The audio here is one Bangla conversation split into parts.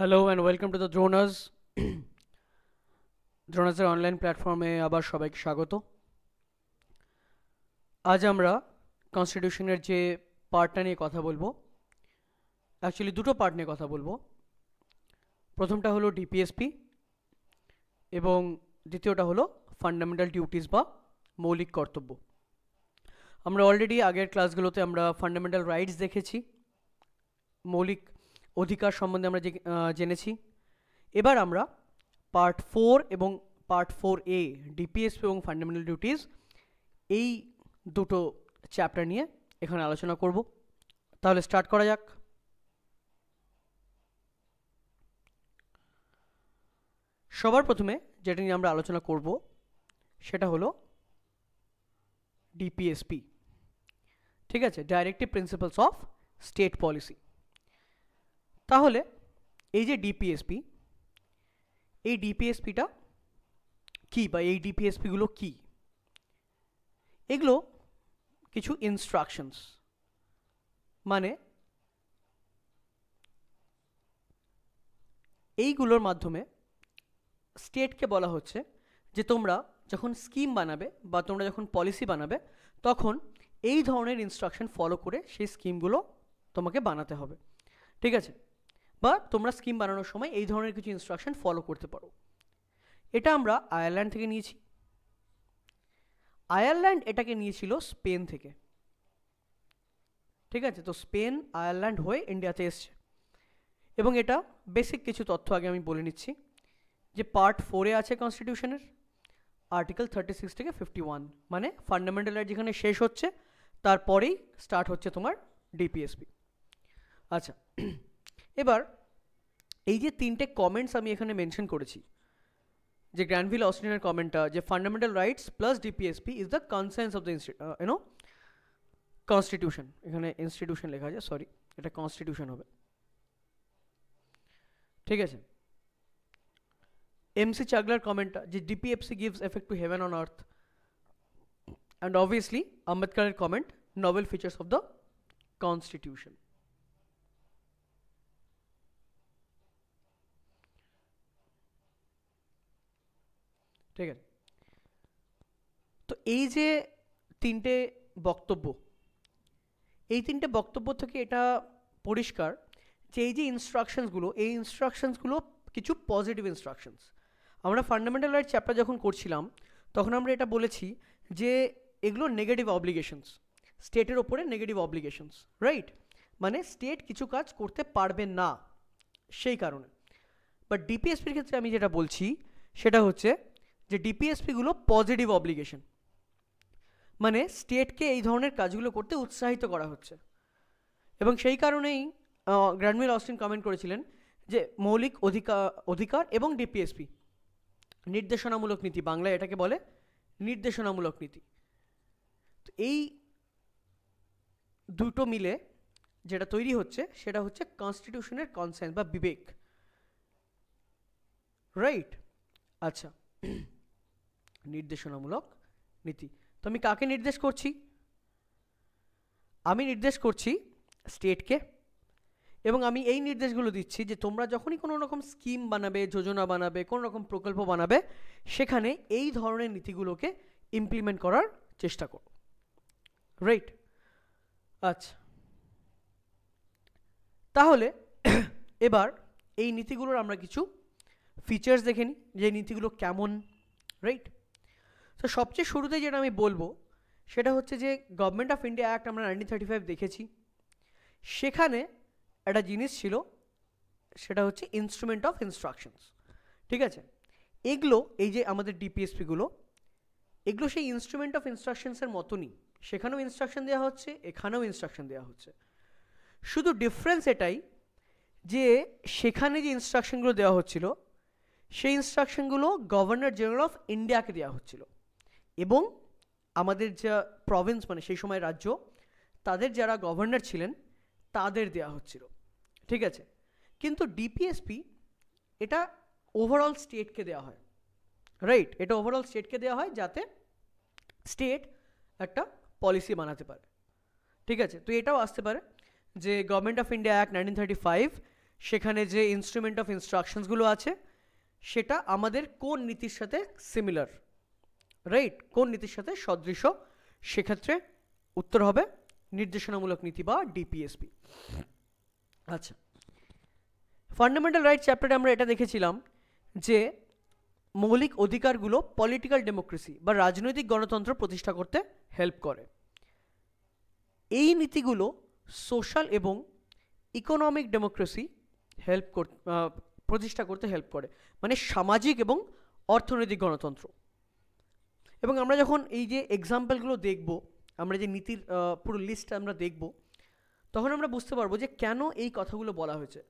Hello and welcome to the Dronas দ্রোনাসের অনলাইন প্ল্যাটফর্মে আবার সবাইকে স্বাগত আজ আমরা কনস্টিটিউশনের যে পার্টটা নিয়ে কথা বলবো অ্যাকচুয়ালি দুটো পার্ট নিয়ে কথা বলবো প্রথমটা হলো ডিপিএসপি এবং দ্বিতীয়টা হলো ফান্ডামেন্টাল ডিউটিস বা মৌলিক কর্তব্য আমরা অলরেডি আগের ক্লাসগুলোতে আমরা ফান্ডামেন্টাল রাইটস দেখেছি মৌলিক অধিকার সম্বন্ধে আমরা জেনেছি এবার আমরা পার্ট ফোর এবং পার্ট ফোর এ ডিপিএসপি এবং ফান্ডামেন্টাল ডিউটিস এই দুটো চ্যাপ্টার নিয়ে এখানে আলোচনা করব তাহলে স্টার্ট করা যাক সবার প্রথমে যেটা নিয়ে আমরা আলোচনা করব সেটা হলো ডিপিএসপি ঠিক আছে directive principles of state policy তাহলে এই যে ডিপিএসপি এই ডিপিএসপিটা কী বা এই ডিপিএসপিগুলো কী এগুলো কিছু ইনস্ট্রাকশনস মানে এইগুলোর মাধ্যমে স্টেটকে বলা হচ্ছে যে তোমরা যখন স্কিম বানাবে বা তোমরা যখন পলিসি বানাবে তখন এই ধরনের ইনস্ট্রাকশন ফলো করে সেই স্কিমগুলো তোমাকে বানাতে হবে ঠিক আছে বা তোমরা স্কিম বানানোর সময় এই ধরনের কিছু ইনস্ট্রাকশন ফলো করতে পারো এটা আমরা আয়ারল্যান্ড থেকে নিয়েছি আয়ারল্যান্ড এটাকে নিয়েছিল স্পেন থেকে ঠিক আছে তো স্পেন আয়ারল্যান্ড হয়ে ইন্ডিয়াতে এসছে এবং এটা বেসিক কিছু তথ্য আগে আমি বলে নিচ্ছি যে পার্ট ফোরে আছে কনস্টিটিউশনের আর্টিকেল থার্টি সিক্স থেকে ফিফটি ওয়ান মানে ফান্ডামেন্টাল রাইট যেখানে শেষ হচ্ছে তারপরেই স্টার্ট হচ্ছে তোমার ডিপিএসপি আচ্ছা এবার এই যে তিনটে কমেন্টস আমি এখানে মেনশন করেছি যে গ্র্যান্ডভিল অস্টিনের কমেন্টটা যে fundamental rights plus DPSP is the conscience of the you know constitution এখানে ইনস্টিটিউশন লেখা আছে সরি এটা কনস্টিটিউশন হবে ঠিক আছে এমসি চাগলার কমেন্টটা যে DPSP gives effect to heaven on earth and obviously আম্বেদকারের comment novel features of the constitution ঠিক আছে তো এই যে তিনটে বক্তব্য এই তিনটে বক্তব্য থেকে এটা পরিষ্কার যে এই যে ইনস্ট্রাকশনসগুলো এই ইনস্ট্রাকশনসগুলো কিছু পজিটিভ ইনস্ট্রাকশনস আমরা ফান্ডামেন্টাল রাইট চ্যাপ্টার যখন করছিলাম তখন আমরা এটা বলেছি যে এগুলো নেগেটিভ অবলিগেশনস স্টেটের ওপরে নেগেটিভ অবলিগেশনস রাইট মানে স্টেট কিছু কাজ করতে পারবে না সেই কারণে বাট ডিপিএসপির ক্ষেত্রে আমি যেটা বলছি সেটা হচ্ছে যে ডিপিএসপিগুলো পজিটিভ অব্লিগেশন মানে স্টেটকে এই ধরনের কাজগুলো করতে উৎসাহিত করা হচ্ছে এবং সেই কারণেই গ্র্যান্ডমিল অস্টিন কমেন্ট করেছিলেন যে মৌলিক অধিকার অধিকার এবং ডিপিএসপি নির্দেশনামূলক নীতি বাংলায় এটাকে বলে নির্দেশনামূলক নীতি তো এই দুটো মিলে যেটা তৈরি হচ্ছে সেটা হচ্ছে কনস্টিটিউশনের কনসেন্স বা বিবেক রাইট আচ্ছা নির্দেশনামূলক নীতি তো আমি কাকে নির্দেশ করছি আমি নির্দেশ করছি স্টেটকে এবং আমি এই নির্দেশগুলো দিচ্ছি যে তোমরা যখনই কোনো রকম স্কিম বানাবে যোজনা বানাবে কোনো রকম প্রকল্প বানাবে সেখানে এই ধরনের নীতিগুলোকে ইমপ্লিমেন্ট করার চেষ্টা করো রাইট আচ্ছা তাহলে এবার এই নীতিগুলোর আমরা কিছু ফিচার্স দেখে নিই যে নীতিগুলো কেমন রাইট তো সবচেয়ে শুরুতে যেটা আমি বলবো সেটা হচ্ছে যে গভর্নমেন্ট অফ ইন্ডিয়া অ্যাক্ট আমরা নাইনটিন থার্টি ফাইভ দেখেছি সেখানে একটা জিনিস ছিল সেটা হচ্ছে ইনস্ট্রুমেন্ট অফ ইনস্ট্রাকশনস ঠিক আছে এগুলো এই যে আমাদের ডিপিএসপিগুলো এগুলো সেই ইনস্ট্রুমেন্ট অফ ইনস্ট্রাকশনসের মতনই সেখানেও ইনস্ট্রাকশন দেওয়া হচ্ছে এখানেও ইনস্ট্রাকশন দেওয়া হচ্ছে শুধু ডিফারেন্স এটাই যে সেখানে যে ইনস্ট্রাকশনগুলো দেওয়া হচ্ছিল সেই ইনস্ট্রাকশনগুলো গভর্নর জেনারেল অফ ইন্ডিয়াকে দেওয়া হচ্ছিল এবং আমাদের যা প্রভিন্স মানে সেই সময় রাজ্য তাদের যারা গভর্নর ছিলেন তাদের দেওয়া হচ্ছিল ঠিক আছে কিন্তু ডিপিএসপি এটা ওভারঅল স্টেটকে দেওয়া হয় রাইট এটা ওভারঅল স্টেটকে দেওয়া হয় যাতে স্টেট একটা পলিসি বানাতে পারে ঠিক আছে তো এটাও আসতে পারে যে government of India act nineteen thirty five সেখানে যে ইনস্ট্রুমেন্ট অফ ইনস্ট্রাকশনসগুলো আছে সেটা আমাদের কোন নীতির সাথে সিমিলার রাইট কোন নীতির সাথে সদৃশ্য সেক্ষেত্রে উত্তর হবে নির্দেশনামূলক নীতি বা ডিপিএসপি আচ্ছা ফান্ডামেন্টাল রাইট চ্যাপ্টারে আমরা এটা দেখেছিলাম যে মৌলিক অধিকারগুলো পলিটিক্যাল ডেমোক্রেসি বা রাজনৈতিক গণতন্ত্র প্রতিষ্ঠা করতে হেল্প করে এই নীতিগুলো সোশ্যাল এবং ইকোনমিক ডেমোক্রেসি হেল্প প্রতিষ্ঠা করতে হেল্প করে মানে সামাজিক এবং অর্থনৈতিক গণতন্ত্র এবং আমরা যখন এই যে এক্সাম্পলগুলো দেখব আমরা যে নীতির পুরো লিস্ট আমরা দেখব তখন আমরা বুঝতে পারবো যে কেন এই কথাগুলো বলা হয়েছে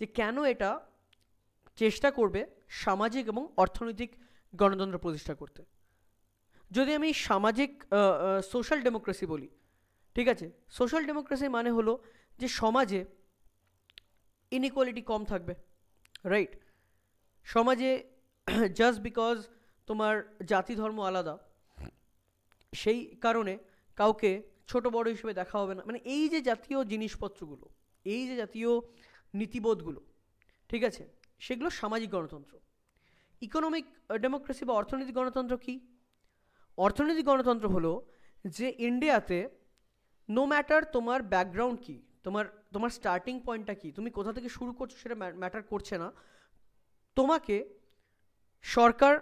যে কেন এটা চেষ্টা করবে সামাজিক এবং অর্থনৈতিক গণতন্ত্র প্রতিষ্ঠা করতে যদি আমি সামাজিক সোশ্যাল ডেমোক্রেসি বলি ঠিক আছে সোশ্যাল ডেমোক্রেসি মানে হলো যে সমাজে ইনইকোয়ালিটি কম থাকবে রাইট সমাজে জাস্ট বিকজ তোমার জাতি ধর্ম আলাদা সেই কারণে কাউকে ছোট বড় হিসেবে দেখা হবে না মানে এই যে জাতীয় জিনিসপত্রগুলো এই যে জাতীয় নীতিবোধগুলো ঠিক আছে সেগুলো সামাজিক গণতন্ত্র ইকোনমিক ডেমোক্রেসি বা অর্থনৈতিক গণতন্ত্র কি অর্থনৈতিক গণতন্ত্র হলো যে ইন্ডিয়াতে নো ম্যাটার তোমার ব্যাকগ্রাউন্ড কি তোমার তোমার স্টার্টিং পয়েন্টটা কি তুমি কোথা থেকে শুরু করছো সেটা ম্যাটার করছে না তোমাকে সরকার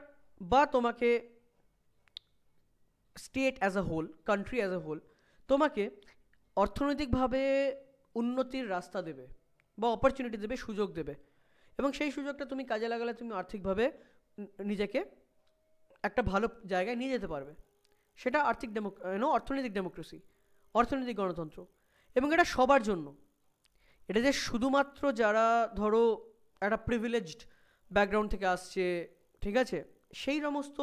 বা তোমাকে state as a whole country as a whole তোমাকে অর্থনৈতিকভাবে উন্নতির রাস্তা দেবে বা অপরচুনিটি দেবে সুযোগ দেবে এবং সেই সুযোগটা তুমি কাজে লাগালে তুমি আর্থিকভাবে নিজেকে একটা ভালো জায়গায় নিয়ে যেতে পারবে সেটা আর্থিক ডেমো নো অর্থনৈতিক ডেমোক্রেসি অর্থনৈতিক গণতন্ত্র এবং এটা সবার জন্য এটা যে শুধুমাত্র যারা ধরো একটা প্রিভিলেজড ব্যাকগ্রাউন্ড থেকে আসছে ঠিক আছে সেই সমস্ত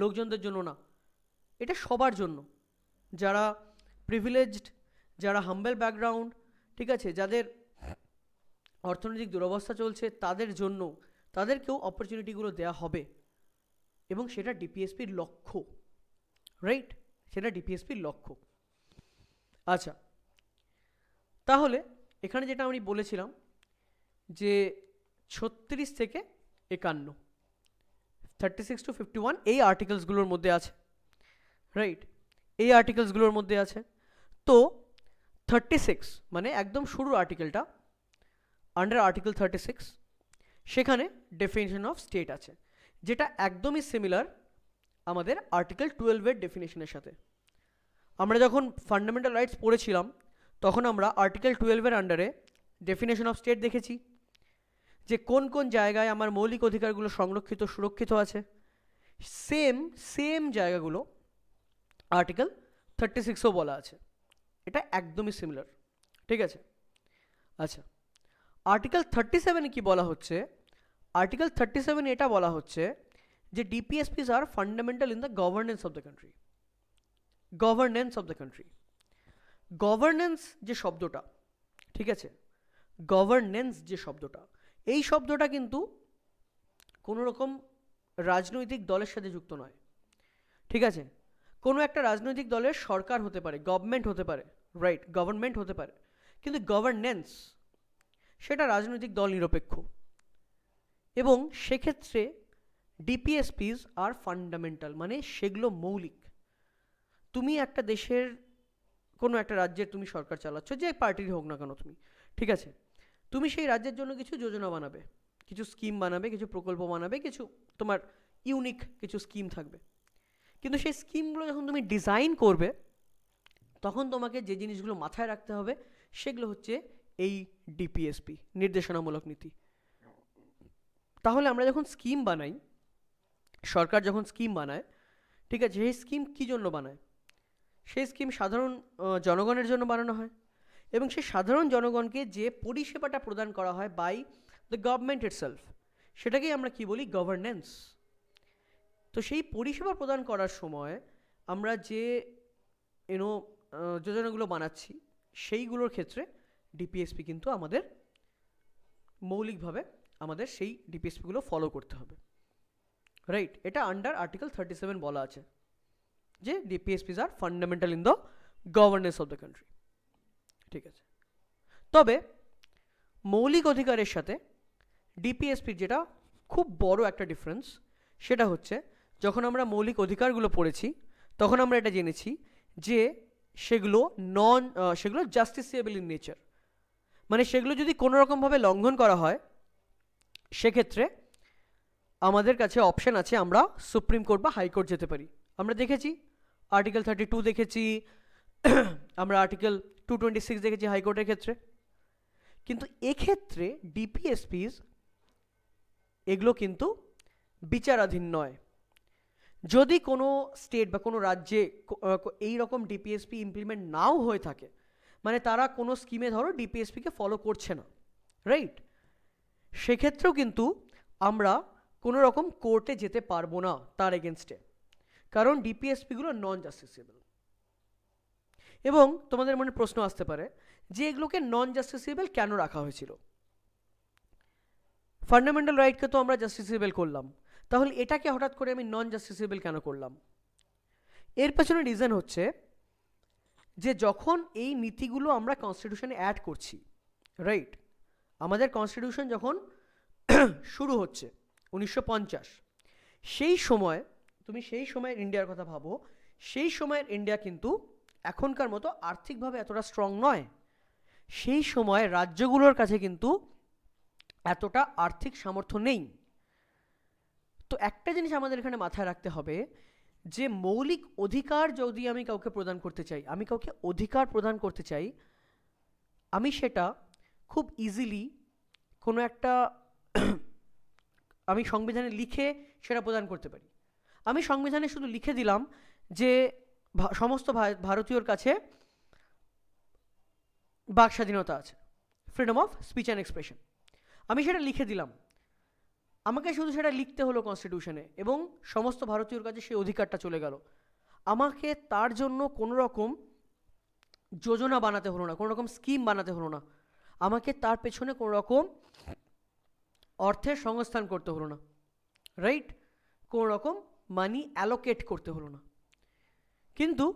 লোকজনদের জন্য না এটা সবার জন্য যারা প্রিভিলেজড যারা হাম্বেল ব্যাকগ্রাউন্ড ঠিক আছে যাদের অর্থনৈতিক দুরবস্থা চলছে তাদের জন্য তাদেরকেও অপরচুনিটিগুলো দেয়া হবে এবং সেটা ডিপিএসপির লক্ষ্য রাইট সেটা ডিপিএসপির লক্ষ্য আচ্ছা তাহলে এখানে যেটা আমি বলেছিলাম যে ছত্রিশ থেকে একান্ন thirty six to fifty one এই আর্টিকেলসগুলোর মধ্যে আছে রাইট এই আর্টিকেলসগুলোর মধ্যে আছে তো থার্টি সিক্স মানে একদম শুরুর আর্টিকেলটা আন্ডার আর্টিকেল থার্টি সিক্স সেখানে ডেফিনেশন অফ স্টেট আছে যেটা একদমই সিমিলার আমাদের আর্টিকেল টুয়েলভের ডেফিনেশনের সাথে আমরা যখন ফান্ডামেন্টাল রাইটস পড়েছিলাম তখন আমরা আর্টিকেল টুয়েলভের আন্ডারে ডেফিনেশন অফ স্টেট দেখেছি যে কোন কোন জায়গায় আমার মৌলিক অধিকারগুলো সংরক্ষিত সুরক্ষিত আছে সেম সেম জায়গাগুলো আর্টিকেল থার্টি সিক্সও বলা আছে এটা একদমই সিমিলার ঠিক আছে আচ্ছা আর্টিকেল থার্টি সেভেনে কী বলা হচ্ছে আর্টিকেল থার্টি সেভেনে এটা বলা হচ্ছে যে DPSPs are fundamental in the governance of the country governance of the country governance যে শব্দটা ঠিক আছে গভর্নেন্স যে শব্দটা এই শব্দটা কিন্তু কোনো রকম রাজনৈতিক দলের সাথে যুক্ত নয় ঠিক আছে কোনো একটা রাজনৈতিক দলের সরকার হতে পারে গভর্নমেন্ট হতে পারে রাইট গভর্নমেন্ট হতে পারে কিন্তু গভর্নেন্স সেটা রাজনৈতিক দল নিরপেক্ষ এবং সেক্ষেত্রে ডিপিএসপিজ আর ফান্ডামেন্টাল মানে সেগুলো মৌলিক তুমি একটা দেশের কোনো একটা রাজ্যের তুমি সরকার চালাচ্ছ যে পার্টির হোক না কেন তুমি ঠিক আছে তুমি সেই রাজ্যের জন্য কিছু যোজনা বানাবে কিছু স্কিম বানাবে কিছু প্রকল্প বানাবে কিছু তোমার ইউনিক কিছু স্কিম থাকবে কিন্তু সেই স্কিমগুলো যখন তুমি ডিজাইন করবে তখন তোমাকে যে জিনিসগুলো মাথায় রাখতে হবে সেগুলো হচ্ছে এই ডিপিএসপি নির্দেশনামূলক নীতি তাহলে আমরা যখন স্কিম বানাই সরকার যখন স্কিম বানায় ঠিক আছে সেই স্কিম কী জন্য বানায় সেই স্কিম সাধারণ জনগণের জন্য বানানো হয় এবং সে সাধারণ জনগণকে যে পরিষেবাটা প্রদান করা হয় বাই দ্য গভর্নমেন্ট সেলফ সেটাকেই আমরা কি বলি গভর্নেন্স তো সেই পরিষেবা প্রদান করার সময় আমরা যে এনো যোজনাগুলো বানাচ্ছি সেইগুলোর ক্ষেত্রে ডিপিএসপি কিন্তু আমাদের মৌলিকভাবে আমাদের সেই ডিপিএসপিগুলো ফলো করতে হবে রাইট এটা আন্ডার আর্টিকেল থার্টি সেভেন বলা আছে যে DPSPs are fundamental in the governance of the country ঠিক আছে তবে মৌলিক অধিকারের সাথে ডিপিএসপির যেটা খুব বড় একটা ডিফারেন্স সেটা হচ্ছে যখন আমরা মৌলিক অধিকারগুলো পড়েছি তখন আমরা এটা জেনেছি যে সেগুলো নন সেগুলো জাস্টিসিয়েবল ইন নেচার মানে সেগুলো যদি কোনো রকমভাবে লঙ্ঘন করা হয় সেক্ষেত্রে আমাদের কাছে অপশান আছে আমরা সুপ্রিম কোর্ট বা হাইকোর্ট যেতে পারি আমরা দেখেছি আর্টিকেল থার্টি টু দেখেছি আমরা আর্টিকেল টু টোয়েন্টি সিক্স দেখেছি হাইকোর্টের ক্ষেত্রে কিন্তু এক্ষেত্রে ডিপিএসপিস এগুলো কিন্তু বিচারাধীন নয় যদি কোনো স্টেট বা কোনো রাজ্যে এই রকম ডিপিএসপি ইমপ্লিমেন্ট নাও হয়ে থাকে মানে তারা কোনো স্কিমে ধরো ডিপিএসপিকে ফলো করছে না রাইট সেক্ষেত্রেও কিন্তু আমরা কোনো রকম কোর্টে যেতে পারবো না তার এগেনস্টে কারণ ডিপিএসপিগুলো নন জাস্টিসেবল এবং তোমাদের মনে প্রশ্ন আসতে পারে যে এগুলোকে নন জাস্টিসিবল কেন রাখা হয়েছিল ফান্ডামেন্টাল রাইটকে তো আমরা জাস্টিসিবল করলাম তাহলে এটাকে হঠাৎ করে আমি নন জাস্টিসিবল কেন করলাম এর পেছনে রিজন হচ্ছে যে যখন এই নীতিগুলো আমরা কনস্টিটিউশনে অ্যাড করছি রাইট আমাদের কনস্টিটিউশন যখন শুরু হচ্ছে উনিশশো সেই সময় তুমি সেই সময়ের ইন্ডিয়ার কথা ভাবো সেই সময়ের ইন্ডিয়া কিন্তু এখনকার মতো আর্থিকভাবে এতটা স্ট্রং নয় সেই সময় রাজ্যগুলোর কাছে কিন্তু এতটা আর্থিক সামর্থ্য নেই তো একটা জিনিস আমাদের এখানে মাথায় রাখতে হবে যে মৌলিক অধিকার যদি আমি কাউকে প্রদান করতে চাই আমি কাউকে অধিকার প্রদান করতে চাই আমি সেটা খুব ইজিলি কোনো একটা আমি সংবিধানে লিখে সেটা প্রদান করতে পারি আমি সংবিধানে শুধু লিখে দিলাম যে সমস্ত ভারতীয়র কাছে বাক স্বাধীনতা আছে freedom of speech and expression আমি সেটা লিখে দিলাম আমাকে শুধু সেটা লিখতে হলো কনস্টিটিউশনে এবং সমস্ত ভারতীয়র কাছে সেই অধিকারটা চলে গেল আমাকে তার জন্য কোনো রকম যোজনা বানাতে হলো না কোনো রকম স্কিম বানাতে হলো না আমাকে তার পেছনে কোনো রকম অর্থের সংস্থান করতে হলো না রাইট কোনো রকম মানি অ্যালোকেট করতে হলো না কিন্তু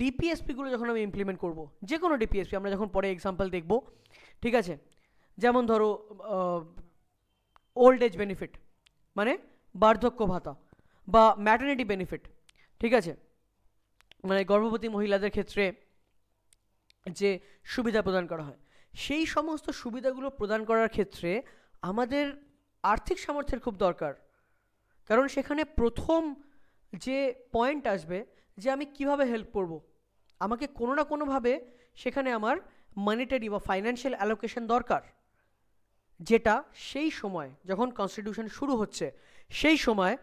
ডিপিএসপিগুলো যখন আমি ইমপ্লিমেন্ট করব যে কোনো ডিপিএসপি আমরা যখন পরে এক্সাম্পল দেখব ঠিক আছে যেমন ধরো ওল্ড এজ বেনিফিট মানে বার্ধক্য ভাতা বা ম্যাটার্নিটি বেনিফিট ঠিক আছে মানে গর্ভবতী মহিলাদের ক্ষেত্রে যে সুবিধা প্রদান করা হয় সেই সমস্ত সুবিধাগুলো প্রদান করার ক্ষেত্রে আমাদের আর্থিক সামর্থ্যের খুব দরকার কারণ সেখানে প্রথম যে পয়েন্ট আসবে যে আমি কিভাবে হেল্প করব। আমাকে কোনো না কোনোভাবে সেখানে আমার মানিটারি বা ফাইন্যান্সিয়াল অ্যালোকেশন দরকার যেটা সেই সময় যখন কনস্টিটিউশন শুরু হচ্ছে সেই সময়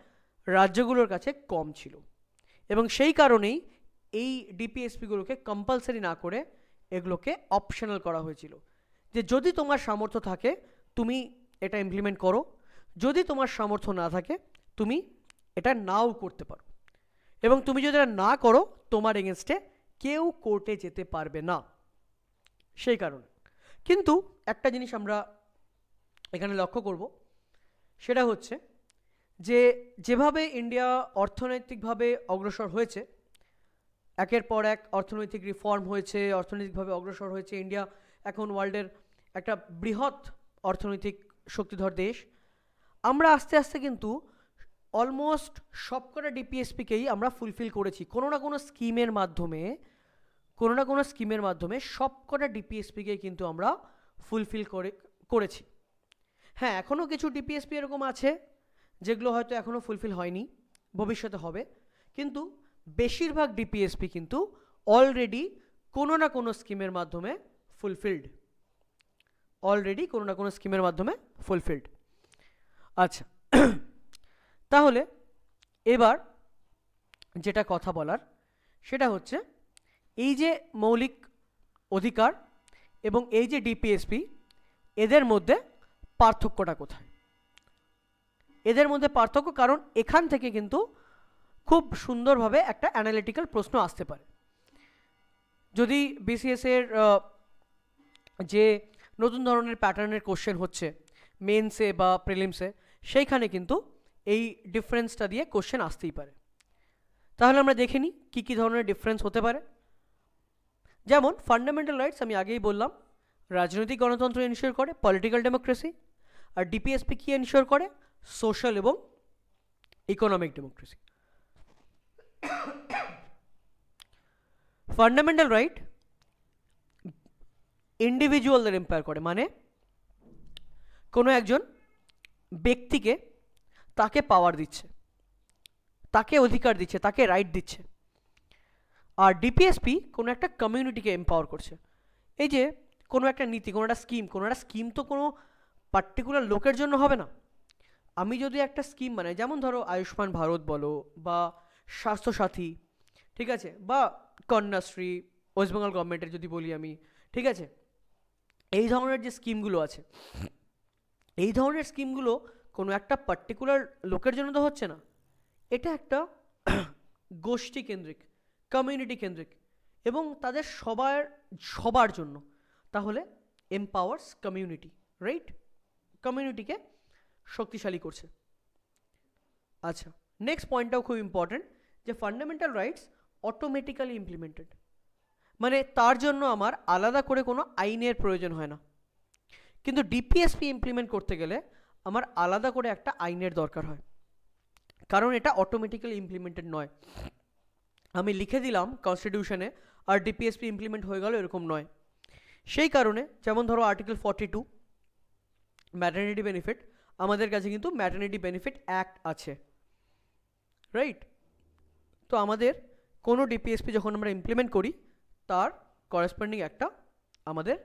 রাজ্যগুলোর কাছে কম ছিল এবং সেই কারণেই এই ডিপিএসপিগুলোকে কম্পালসারি না করে এগুলোকে অপশনাল করা হয়েছিল যে যদি তোমার সামর্থ্য থাকে তুমি এটা ইমপ্লিমেন্ট করো যদি তোমার সামর্থ্য না থাকে তুমি এটা নাও করতে পারো এবং তুমি যদি এটা না করো তোমার এগেনস্টে কেউ কোর্টে যেতে পারবে না সেই কারণে কিন্তু একটা জিনিস আমরা এখানে লক্ষ্য করব সেটা হচ্ছে যে যেভাবে ইন্ডিয়া অর্থনৈতিকভাবে অগ্রসর হয়েছে একের পর এক অর্থনৈতিক রিফর্ম হয়েছে অর্থনৈতিকভাবে অগ্রসর হয়েছে ইন্ডিয়া এখন ওয়ার্ল্ডের একটা বৃহৎ অর্থনৈতিক শক্তিধর দেশ আমরা আস্তে আস্তে কিন্তু অলমোস্ট সবকটা ডিপিএসপিকেই আমরা ফুলফিল করেছি কোনো না কোনো স্কিমের মাধ্যমে কোনো না কোনো স্কিমের মাধ্যমে সবকটা ডিপিএসপিকে কিন্তু আমরা ফুলফিল করে করেছি হ্যাঁ এখনও কিছু ডিপিএসপি এরকম আছে যেগুলো হয়তো এখনও ফুলফিল হয়নি ভবিষ্যতে হবে কিন্তু বেশিরভাগ ডিপিএসপি কিন্তু অলরেডি কোনো না কোনো স্কিমের মাধ্যমে ফুলফিল্ড অলরেডি কোনো না কোনো স্কিমের মাধ্যমে ফুলফিল্ড আচ্ছা তাহলে এবার যেটা কথা বলার সেটা হচ্ছে এই যে মৌলিক অধিকার এবং এই যে ডিপিএসপি এদের মধ্যে পার্থক্যটা কোথায় এদের মধ্যে পার্থক্য কারণ এখান থেকে কিন্তু খুব সুন্দরভাবে একটা অ্যানালিটিক্যাল প্রশ্ন আসতে পারে যদি বিসিএসের যে নতুন ধরনের প্যাটার্নের কোশ্চেন হচ্ছে মেন্সে বা প্রিলিমসে সেইখানে কিন্তু এই ডিফারেন্সটা দিয়ে কোশ্চেন আসতেই পারে তাহলে আমরা দেখে নিই কী কী ধরনের ডিফারেন্স হতে পারে যেমন ফান্ডামেন্টাল রাইটস আমি আগেই বললাম রাজনৈতিক গণতন্ত্র এনশিওর করে পলিটিক্যাল ডেমোক্রেসি আর ডিপিএসপি কী এনশিওর করে সোশ্যাল এবং ইকোনমিক ডেমোক্রেসি ফান্ডামেন্টাল রাইট ইন্ডিভিজুয়ালদের এম্পায়ার করে মানে কোনো একজন ব্যক্তিকে তাকে পাওয়ার দিচ্ছে তাকে অধিকার দিচ্ছে তাকে রাইট দিচ্ছে আর ডিপিএসপি কোনো একটা কমিউনিটিকে এম্পাওয়ার করছে এই যে কোনো একটা নীতি কোনো একটা স্কিম কোনো একটা স্কিম তো কোনো পার্টিকুলার লোকের জন্য হবে না আমি যদি একটা স্কিম মানে যেমন ধরো আয়ুষ্মান ভারত বলো বা স্বাস্থ্যসাথী ঠিক আছে বা কন্যাশ্রী ওয়েস্ট বেঙ্গল গভর্নমেন্টের যদি বলি আমি ঠিক আছে এই ধরনের যে স্কিমগুলো আছে এই ধরনের স্কিমগুলো কোনো একটা পার্টিকুলার লোকের জন্য তো হচ্ছে না এটা একটা গোষ্ঠী কেন্দ্রিক কমিউনিটি কেন্দ্রিক এবং তাদের সবার সবার জন্য তাহলে এম্পাওয়ার্স কমিউনিটি রাইট কমিউনিটিকে শক্তিশালী করছে আচ্ছা নেক্সট পয়েন্টটাও খুব ইম্পর্ট্যান্ট যে ফান্ডামেন্টাল রাইটস অটোমেটিক্যালি ইমপ্লিমেন্টেড মানে তার জন্য আমার আলাদা করে কোনো আইনের প্রয়োজন হয় না কিন্তু ডিপিএসপি ইমপ্লিমেন্ট করতে গেলে আমার আলাদা করে একটা আইনের দরকার হয় কারণ এটা অটোমেটিক্যালি ইমপ্লিমেন্টেড নয় আমি লিখে দিলাম কনস্টিটিউশনে আর ডিপিএসপি ইমপ্লিমেন্ট হয়ে গেল এরকম নয় সেই কারণে যেমন ধরো article forty two maternity benefit আমাদের কাছে কিন্তু ম্যাটার্নিটি বেনিফিট অ্যাক্ট আছে রাইট তো আমাদের কোনো ডিপিএসপি যখন আমরা ইমপ্লিমেন্ট করি তার করেসপন্ডিং একটা আমাদের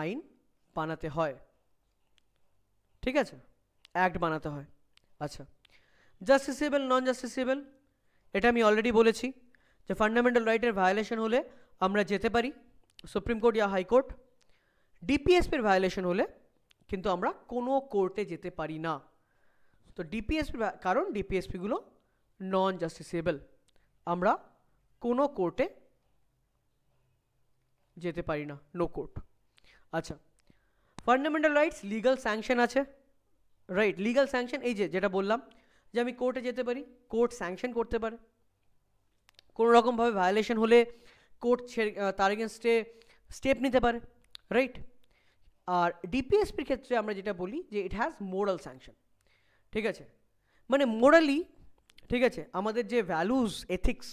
আইন বানাতে হয় ঠিক আছে অ্যাক্ট বানাত হয় আচ্ছা জাস্টিসিয়েবল নন জাস্টিসিয়েবল এটা আমি অলরেডি বলেছি যে ফান্ডামেন্টাল রাইটের ভায়োলেশন হলে আমরা যেতে পারি Supreme Court yeah High Court DPSP এর ভায়োলেশন হলে কিন্তু আমরা কোনো কোর্টে যেতে পারি না তো ডিপিএসপি কারণ ডিপিএসপি গুলো নন জাস্টিসিয়েবল আমরা কোনো কোর্টে যেতে পারি না লো কোর্ট আচ্ছা ফান্ডামেন্টাল রাইটস লিগ্যাল স্যাংশন আছে রাইট লিগাল স্যাংশন এই যে যেটা বললাম যে আমি কোর্টে যেতে পারি কোর্ট স্যাংশন করতে পারে কোনো রকমভাবে ভায়োলেশন হলে কোর্ট তার এগেনস্টে স্টেপ নিতে পারে রাইট আর ডিপিএসপির ক্ষেত্রে আমরা যেটা বলি যে ইট হ্যাজ মোরাল স্যাংশন ঠিক আছে মানে মোরালি ঠিক আছে আমাদের যে ভ্যালুজ এথিক্স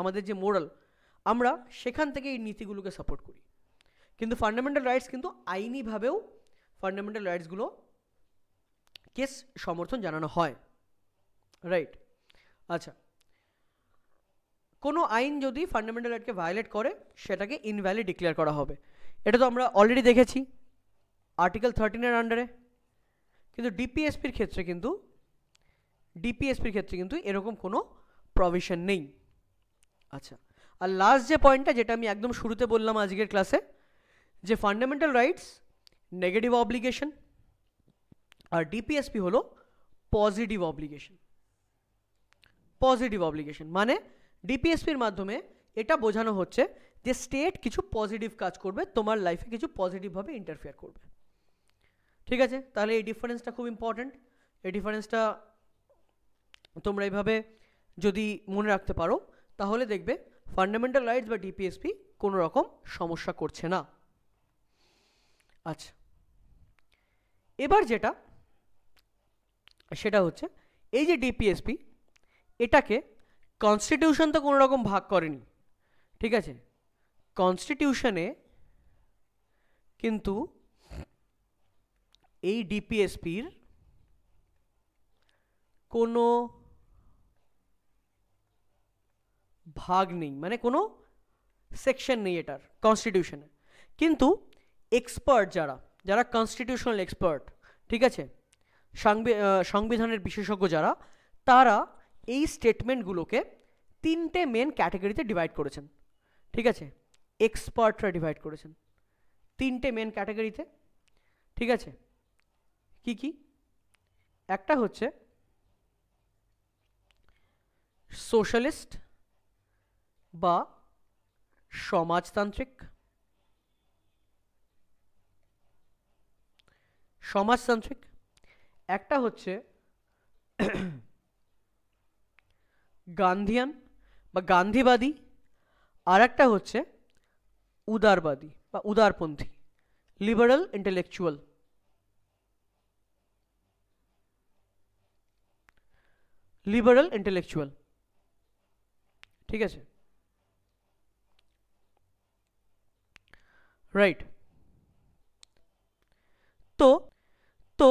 আমাদের যে মোরাল আমরা সেখান থেকে এই নীতিগুলোকে সাপোর্ট করি কিন্তু ফান্ডামেন্টাল রাইটস কিন্তু আইনিভাবেও ফান্ডামেন্টাল রাইটসগুলো কেস সমর্থন জানানো হয় রাইট আচ্ছা কোনো আইন যদি ফান্ডামেন্টাল রাইটকে ভায়োলেট করে সেটাকে ইনভ্যালিড ডিক্লেয়ার করা হবে এটা তো আমরা অলরেডি দেখেছি আর্টিকেল থার্টিনের আন্ডারে কিন্তু ডিপিএসপির ক্ষেত্রে কিন্তু ডিপিএসপির ক্ষেত্রে কিন্তু এরকম কোনো প্রভিশন নেই আচ্ছা আর লাস্ট যে পয়েন্টটা যেটা আমি একদম শুরুতে বললাম আজকের ক্লাসে যে ফান্ডামেন্টাল রাইটস নেগেটিভ অবলিগেশন আর ডিপিএসপি হলো পজিটিভ অব্লিগেশন পজিটিভ অব্লিগেশন মানে ডিপিএসপির মাধ্যমে এটা বোঝানো হচ্ছে যে স্টেট কিছু পজিটিভ কাজ করবে তোমার লাইফে কিছু পজিটিভভাবে ইন্টারফেয়ার করবে ঠিক আছে তাহলে এই ডিফারেন্সটা খুব ইম্পর্ট্যান্ট এই ডিফারেন্সটা তোমরা এইভাবে যদি মনে রাখতে পারো তাহলে দেখবে ফান্ডামেন্টাল রাইটস বা ডিপিএসপি কোনো রকম সমস্যা করছে না আচ্ছা এবার যেটা সেটা হচ্ছে এই যে ডিপিএসপি এটাকে কনস্টিটিউশন তো কোনো রকম ভাগ করেনি ঠিক আছে কনস্টিটিউশনে কিন্তু এই ডিপিএসপির কোনো ভাগ নেই মানে কোনো সেকশন নেই এটার কনস্টিটিউশনে কিন্তু এক্সপার্ট যারা যারা কনস্টিটিউশনাল এক্সপার্ট ঠিক আছে সংবিধানের বিশেষজ্ঞ যারা তারা এই স্টেটমেন্টগুলোকে তিনটে মেন ক্যাটাগরিতে ডিভাইড করেছেন ঠিক আছে এক্সপার্টরা ডিভাইড করেছেন তিনটে মেন ক্যাটাগরিতে ঠিক আছে কি কি একটা হচ্ছে সোশ্যালিস্ট বা সমাজতান্ত্রিক সমাজতান্ত্রিক একটা হচ্ছে গান্ধিয়ান বা গান্ধীবাদী আরেকটা হচ্ছে উদারবাদী বা উদারপন্থী লিবারাল ইন্টেলেকচুয়াল লিবারাল ইন্টেলেকচুয়াল ঠিক আছে রাইট তো তো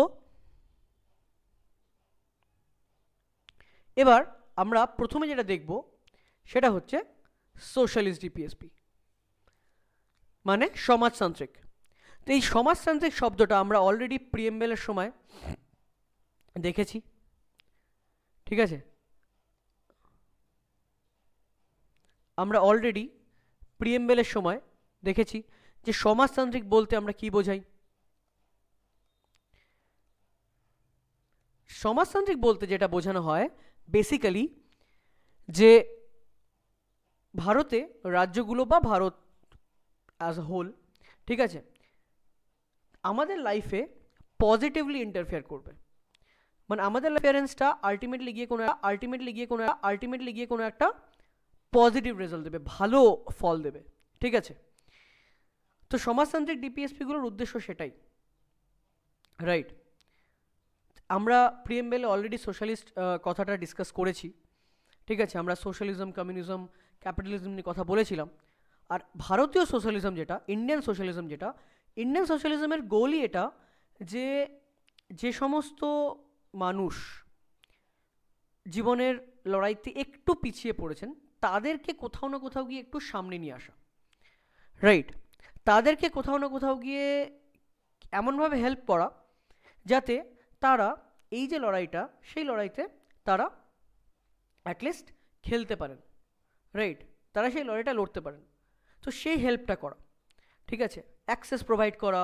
এবার আমরা প্রথমে যেটা দেখব সেটা হচ্ছে সোশ্যালিস্ট ডিপিএসপি মানে সমাজতান্ত্রিক তো এই সমাজতান্ত্রিক শব্দটা আমরা অলরেডি প্রিএমবেলের সময় দেখেছি ঠিক আছে আমরা অলরেডি প্রিএমবেলের সময় দেখেছি যে সমাজতান্ত্রিক বলতে আমরা কি বোঝাই সমাজতান্ত্রিক বলতে যেটা বোঝানো হয় বেসিক্যালি যে ভারতে রাজ্যগুলো বা ভারত অ্যাজ হোল ঠিক আছে আমাদের লাইফে পজিটিভলি ইন্টারফেয়ার করবে মানে আমাদের প্যারেন্টসটা আলটিমেটলি গিয়ে কোনো আলটিমেটলি গিয়ে কোনো আলটিমেটলি গিয়ে কোনো একটা পজিটিভ রেজাল্ট দেবে ভালো ফল দেবে ঠিক আছে তো সমাজতান্ত্রিক ডিপিএসপিগুলোর উদ্দেশ্য সেটাই রাইট আমরা প্রিএমবেলে অলরেডি সোশ্যালিস্ট কথাটা ডিসকাস করেছি ঠিক আছে আমরা সোশ্যালিজম কমিউনিজম ক্যাপিটালিজম নিয়ে কথা বলেছিলাম আর ভারতীয় সোশ্যালিজম যেটা ইন্ডিয়ান সোশ্যালিজম যেটা ইন্ডিয়ান সোশ্যালিজমের গোলই এটা যে যে সমস্ত মানুষ জীবনের লড়াইতে একটু পিছিয়ে পড়েছেন তাদেরকে কোথাও না কোথাও গিয়ে একটু সামনে নিয়ে আসা রাইট তাদেরকে কোথাও না কোথাও গিয়ে এমনভাবে হেল্প করা যাতে তারা এই যে লড়াইটা সেই লড়াইতে তারা অ্যাটলিস্ট খেলতে পারেন রাইট তারা সেই লড়াইটা লড়তে পারেন তো সেই হেল্পটা করা ঠিক আছে অ্যাক্সেস প্রোভাইড করা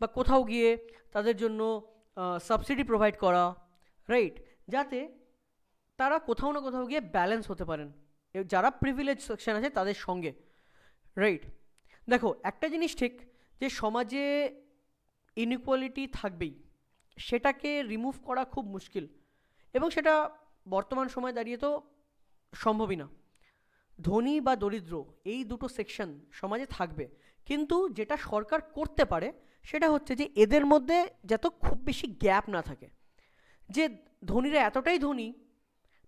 বা কোথাও গিয়ে তাদের জন্য সাবসিডি প্রোভাইড করা রাইট যাতে তারা কোথাও না কোথাও গিয়ে ব্যালেন্স হতে পারেন যারা প্রিভিলেজ সেকশন আছে তাদের সঙ্গে রাইট দেখো একটা জিনিস ঠিক যে সমাজে ইনইকুয়ালিটি থাকবেই সেটাকে রিমুভ করা খুব মুশকিল এবং সেটা বর্তমান সময় দাঁড়িয়ে তো সম্ভবই না ধনী বা দরিদ্র এই দুটো সেকশন সমাজে থাকবে কিন্তু যেটা সরকার করতে পারে সেটা হচ্ছে যে এদের মধ্যে যত খুব বেশি গ্যাপ না থাকে যে ধনীরা এতটাই ধনী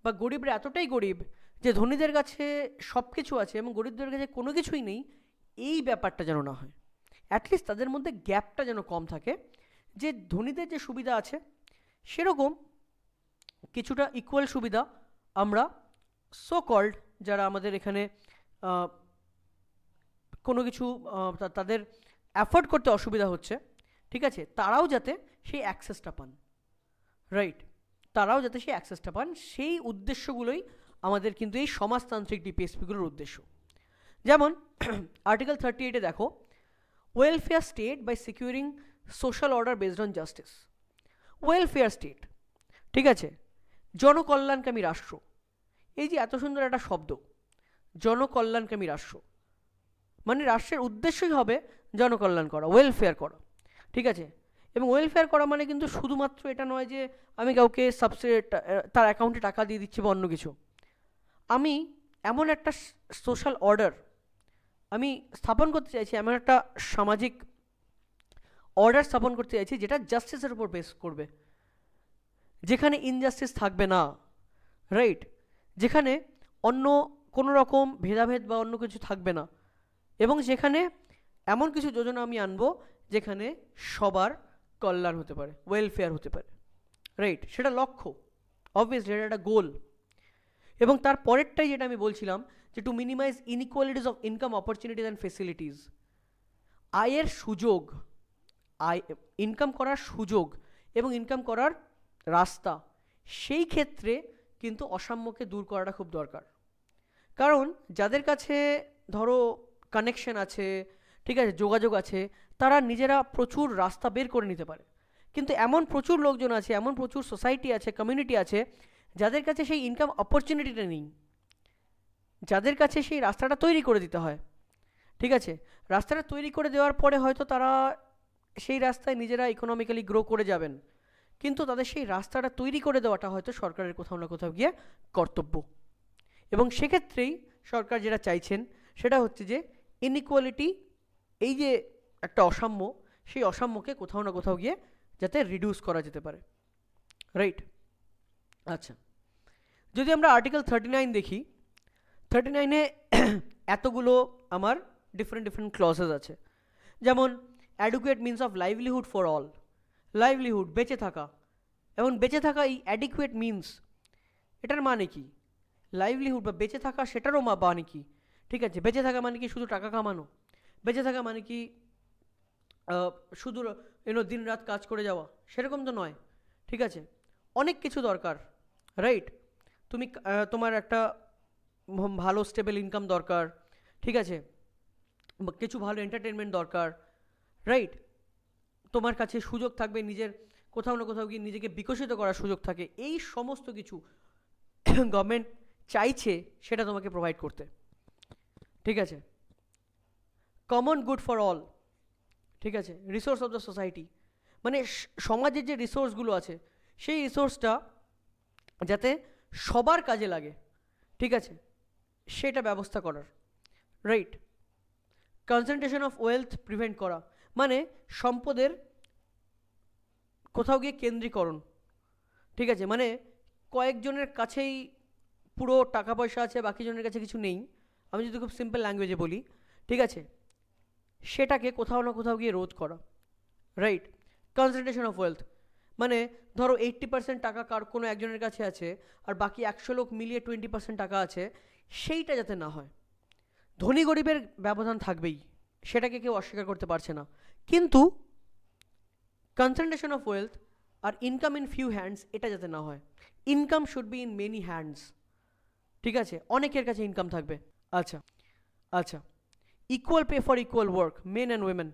বা গরিবরা এতটাই গরিব যে ধনীদের কাছে সব কিছু আছে এবং গরিবদের কাছে কোনো কিছুই নেই এই ব্যাপারটা যেন না হয় অ্যাটলিস্ট তাদের মধ্যে গ্যাপটা যেন কম থাকে যে ধনীদের যে সুবিধা আছে সেরকম কিছুটা ইকুয়াল সুবিধা আমরা সো কল্ড যারা আমাদের এখানে কোনো কিছু তাদের অ্যাফোর্ড করতে অসুবিধা হচ্ছে ঠিক আছে তারাও যাতে সেই অ্যাক্সেসটা পান রাইট তারাও যাতে সেই অ্যাক্সেসটা পান সেই উদ্দেশ্যগুলোই আমাদের কিন্তু এই সমাজতান্ত্রিক ডিপিএসপিগুলোর উদ্দেশ্য যেমন আর্টিকেল থার্টি এইটে দেখো welfare state by securing social order based on justice welfare state ঠিক আছে জনকল্যাণকামী রাষ্ট্র এই যে এত সুন্দর একটা শব্দ জনকল্যাণকামী রাষ্ট্র মানে রাষ্ট্রের উদ্দেশ্যই হবে জনকল্যাণ করা ওয়েলফেয়ার করা ঠিক আছে এবং ওয়েলফেয়ার করা মানে কিন্তু শুধুমাত্র এটা নয় যে আমি কাউকে সাবসিডি তার অ্যাকাউন্টে টাকা দিয়ে দিচ্ছি বা অন্য কিছু আমি এমন একটা সোশ্যাল অর্ডার আমি স্থাপন করতে চাইছি এমন একটা সামাজিক অর্ডার স্থাপন করতে চাইছি যেটা জাস্টিসের উপর বেস করবে যেখানে ইনজাস্টিস থাকবে না রাইট যেখানে অন্য কোনো রকম ভেদাভেদ বা অন্য কিছু থাকবে না এবং যেখানে এমন কিছু যোজনা আমি আনব যেখানে সবার কল্যাণ হতে পারে ওয়েলফেয়ার হতে পারে রাইট সেটা লক্ষ্য অবভিয়াসলি এটা একটা গোল এবং তার পরেরটাই যেটা আমি বলছিলাম যে to minimise inequalities of income opportunities and facilities আয়ের সুযোগ আয় ইনকাম করার সুযোগ এবং ইনকাম করার রাস্তা সেই ক্ষেত্রে কিন্তু অসাম্যকে দূর করাটা খুব দরকার কারণ যাদের কাছে ধরো কানেকশন আছে ঠিক আছে যোগাযোগ আছে তারা নিজেরা প্রচুর রাস্তা বের করে নিতে পারে কিন্তু এমন প্রচুর লোকজন আছে এমন প্রচুর সোসাইটি আছে কমিউনিটি আছে যাদের কাছে সেই ইনকাম অপরচুনিটিটা নেই যাদের কাছে সেই রাস্তাটা তৈরি করে দিতে হয় ঠিক আছে রাস্তাটা তৈরি করে দেওয়ার পরে হয়তো তারা সেই রাস্তায় নিজেরা ইকোনমিক্যালি গ্রো করে যাবেন কিন্তু তাদের সেই রাস্তাটা তৈরি করে দেওয়াটা হয়তো সরকারের কোথাও না কোথাও গিয়ে কর্তব্য এবং সেক্ষেত্রেই সরকার যেটা চাইছেন সেটা হচ্ছে যে ইনইকুয়ালিটি এই যে একটা অসাম্য সেই অসাম্যকে কোথাও না কোথাও গিয়ে যাতে রিডিউস করা যেতে পারে রাইট আচ্ছা যদি আমরা আর্টিকেল থার্টি নাইন দেখি থার্টি নাইনে এতগুলো আমার ডিফারেন্ট ডিফারেন্ট ক্লসেস আছে যেমন adequate means of livelihood for all livelihood বেঁচে থাকা এবং বেঁচে থাকা এই অ্যাডিকুয়েট মিনস এটার মানে কি লাইভলিহুড বা বেঁচে থাকা সেটারও মা মানে কি ঠিক আছে বেঁচে থাকা মানে কি শুধু টাকা কামানো বেঁচে থাকা মানে কি শুধু এনো দিন রাত কাজ করে যাওয়া সেরকম তো নয় ঠিক আছে অনেক কিছু দরকার রাইট তুমি তোমার একটা ভালো স্টেবল ইনকাম দরকার ঠিক আছে কিছু ভালো এন্টারটেনমেন্ট দরকার রাইট তোমার কাছে সুযোগ থাকবে নিজের কোথাও না কোথাও গিয়ে নিজেকে বিকশিত করার সুযোগ থাকে এই সমস্ত কিছু গভর্নমেন্ট চাইছে সেটা তোমাকে প্রোভাইড করতে ঠিক আছে কমন গুড ফর অল ঠিক আছে রিসোর্স অফ দ্য সোসাইটি মানে সমাজের যে রিসোর্সগুলো আছে সেই রিসোর্সটা যাতে সবার কাজে লাগে ঠিক আছে সেটা ব্যবস্থা করার right concentration of wealth prevent করা মানে সম্পদের কোথাও গিয়ে কেন্দ্রীকরণ ঠিক আছে মানে কয়েকজনের কাছেই পুরো টাকা পয়সা আছে বাকি জনের কাছে কিছু নেই আমি যদি খুব সিম্পল ল্যাঙ্গুয়েজে বলি ঠিক আছে সেটাকে কোথাও না কোথাও গিয়ে রোধ করা রাইট কনসেন্ট্রেশন অফ ওয়েলথ মানে ধরো এইট্টি পার্সেন্ট টাকা কার কোনো একজনের কাছে আছে আর বাকি একশো লোক মিলিয়ে টোয়েন্টি পার্সেন্ট টাকা আছে সেইটা যাতে না হয় ধনী গরিবের ব্যবধান থাকবেই সেটাকে কেউ অস্বীকার করতে পারছে না কিন্তু কনসেন্ট্রেশন অফ ওয়েলথ আর ইনকাম ইন ফিউ হ্যান্ডস এটা যাতে না হয় income should be in many hands ঠিক আছে অনেকের কাছে ইনকাম থাকবে আচ্ছা আচ্ছা equal pay for equal work men and women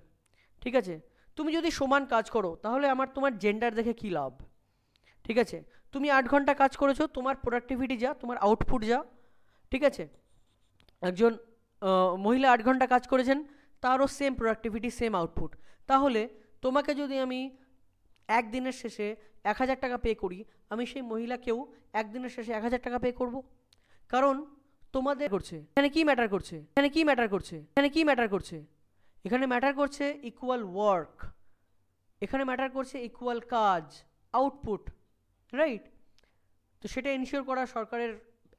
ঠিক আছে তুমি যদি সমান কাজ করো তাহলে আমার তোমার জেন্ডার দেখে কী লাভ ঠিক আছে তুমি আট ঘন্টা কাজ করেছো তোমার প্রোডাক্টিভিটি যা তোমার আউটপুট যা ঠিক আছে একজন মহিলা আট ঘন্টা কাজ করেছেন তারও সেম প্রোডাক্টিভিটি সেম আউটপুট তাহলে তোমাকে যদি আমি একদিনের শেষে এক হাজার টাকা পে করি আমি সেই মহিলাকেও একদিনের শেষে এক হাজার টাকা পে করব কারণ তোমাদের করছে এখানে কি ম্যাটার করছে এখানে কি ম্যাটার করছে এখানে কি ম্যাটার করছে এখানে ম্যাটার করছে ইকুয়াল ওয়ার্ক এখানে ম্যাটার করছে ইকুয়াল কাজ আউটপুট রাইট তো সেটা ইনশিওর করা সরকারের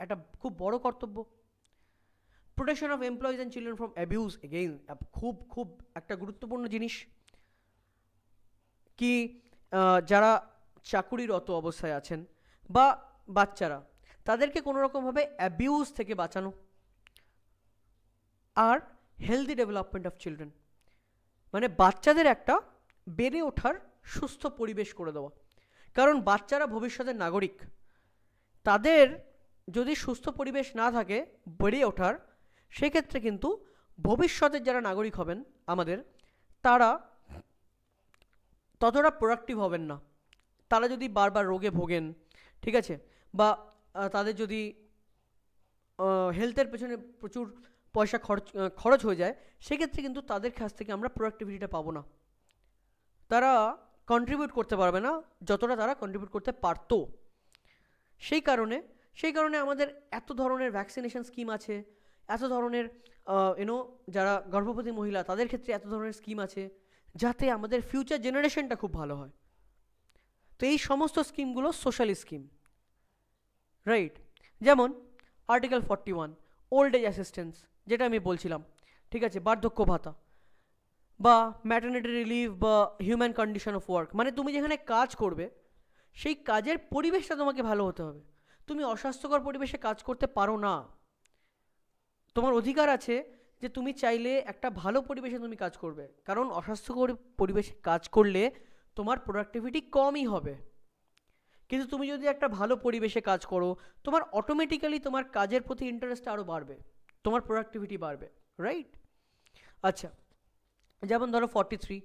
একটা খুব বড় কর্তব্য protection of employees and children from abuse again খুব খুব একটা গুরুত্বপূর্ণ জিনিস কি যারা চাকুরিরত অবস্থায় আছেন বা বাচ্চারা তাদেরকে কোনো রকমভাবে অ্যাবিউজ থেকে বাঁচানো আর হেলদি ডেভেলপমেন্ট অফ চিলড্রেন মানে বাচ্চাদের একটা বেড়ে ওঠার সুস্থ পরিবেশ করে দেওয়া কারণ বাচ্চারা ভবিষ্যতের নাগরিক তাদের যদি সুস্থ পরিবেশ না থাকে বেড়ে ওঠার সেক্ষেত্রে কিন্তু ভবিষ্যতের যারা নাগরিক হবেন আমাদের তারা ততটা প্রোডাক্টিভ হবেন না তারা যদি বারবার রোগে ভোগেন ঠিক আছে বা তাদের যদি হেলথের পেছনে প্রচুর পয়সা খরচ খরচ হয়ে যায় সেক্ষেত্রে কিন্তু তাদের কাছ থেকে আমরা প্রোডাক্টিভিটিটা পাবো না তারা কন্ট্রিবিউট করতে পারবে না যতটা তারা কন্ট্রিবিউট করতে পারতো সেই কারণে সেই কারণে আমাদের এত ধরনের ভ্যাকসিনেশন স্কিম আছে এত ধরনের ইউনো যারা গর্ভবতী মহিলা তাদের ক্ষেত্রে এত ধরনের স্কিম আছে যাতে আমাদের ফিউচার জেনারেশনটা খুব ভালো হয় তো এই সমস্ত স্কিমগুলো সোশ্যাল স্কিম রাইট যেমন article forty one old age assistance যেটা আমি বলছিলাম ঠিক আছে বার্ধক্য ভাতা বা ম্যাটার্নিটি রিলিফ বা হিউম্যান কন্ডিশন অফ ওয়ার্ক মানে তুমি যেখানে কাজ করবে সেই কাজের পরিবেশটা তোমাকে ভালো হতে হবে তুমি অস্বাস্থ্যকর পরিবেশে কাজ করতে পারো না তোমার অধিকার আছে যে তুমি চাইলে একটা ভালো পরিবেশে তুমি কাজ করবে কারণ অস্বাস্থ্যকর পরিবেশে কাজ করলে তোমার প্রোডাক্টিভিটি কমই হবে কিন্তু তুমি যদি একটা ভালো পরিবেশে কাজ করো তোমার অটোমেটিক্যালি তোমার কাজের প্রতি ইন্টারেস্ট আরও বাড়বে তোমার প্রোডাক্টিভিটি বাড়বে রাইট আচ্ছা যেমন ধরো ফর্টি থ্রি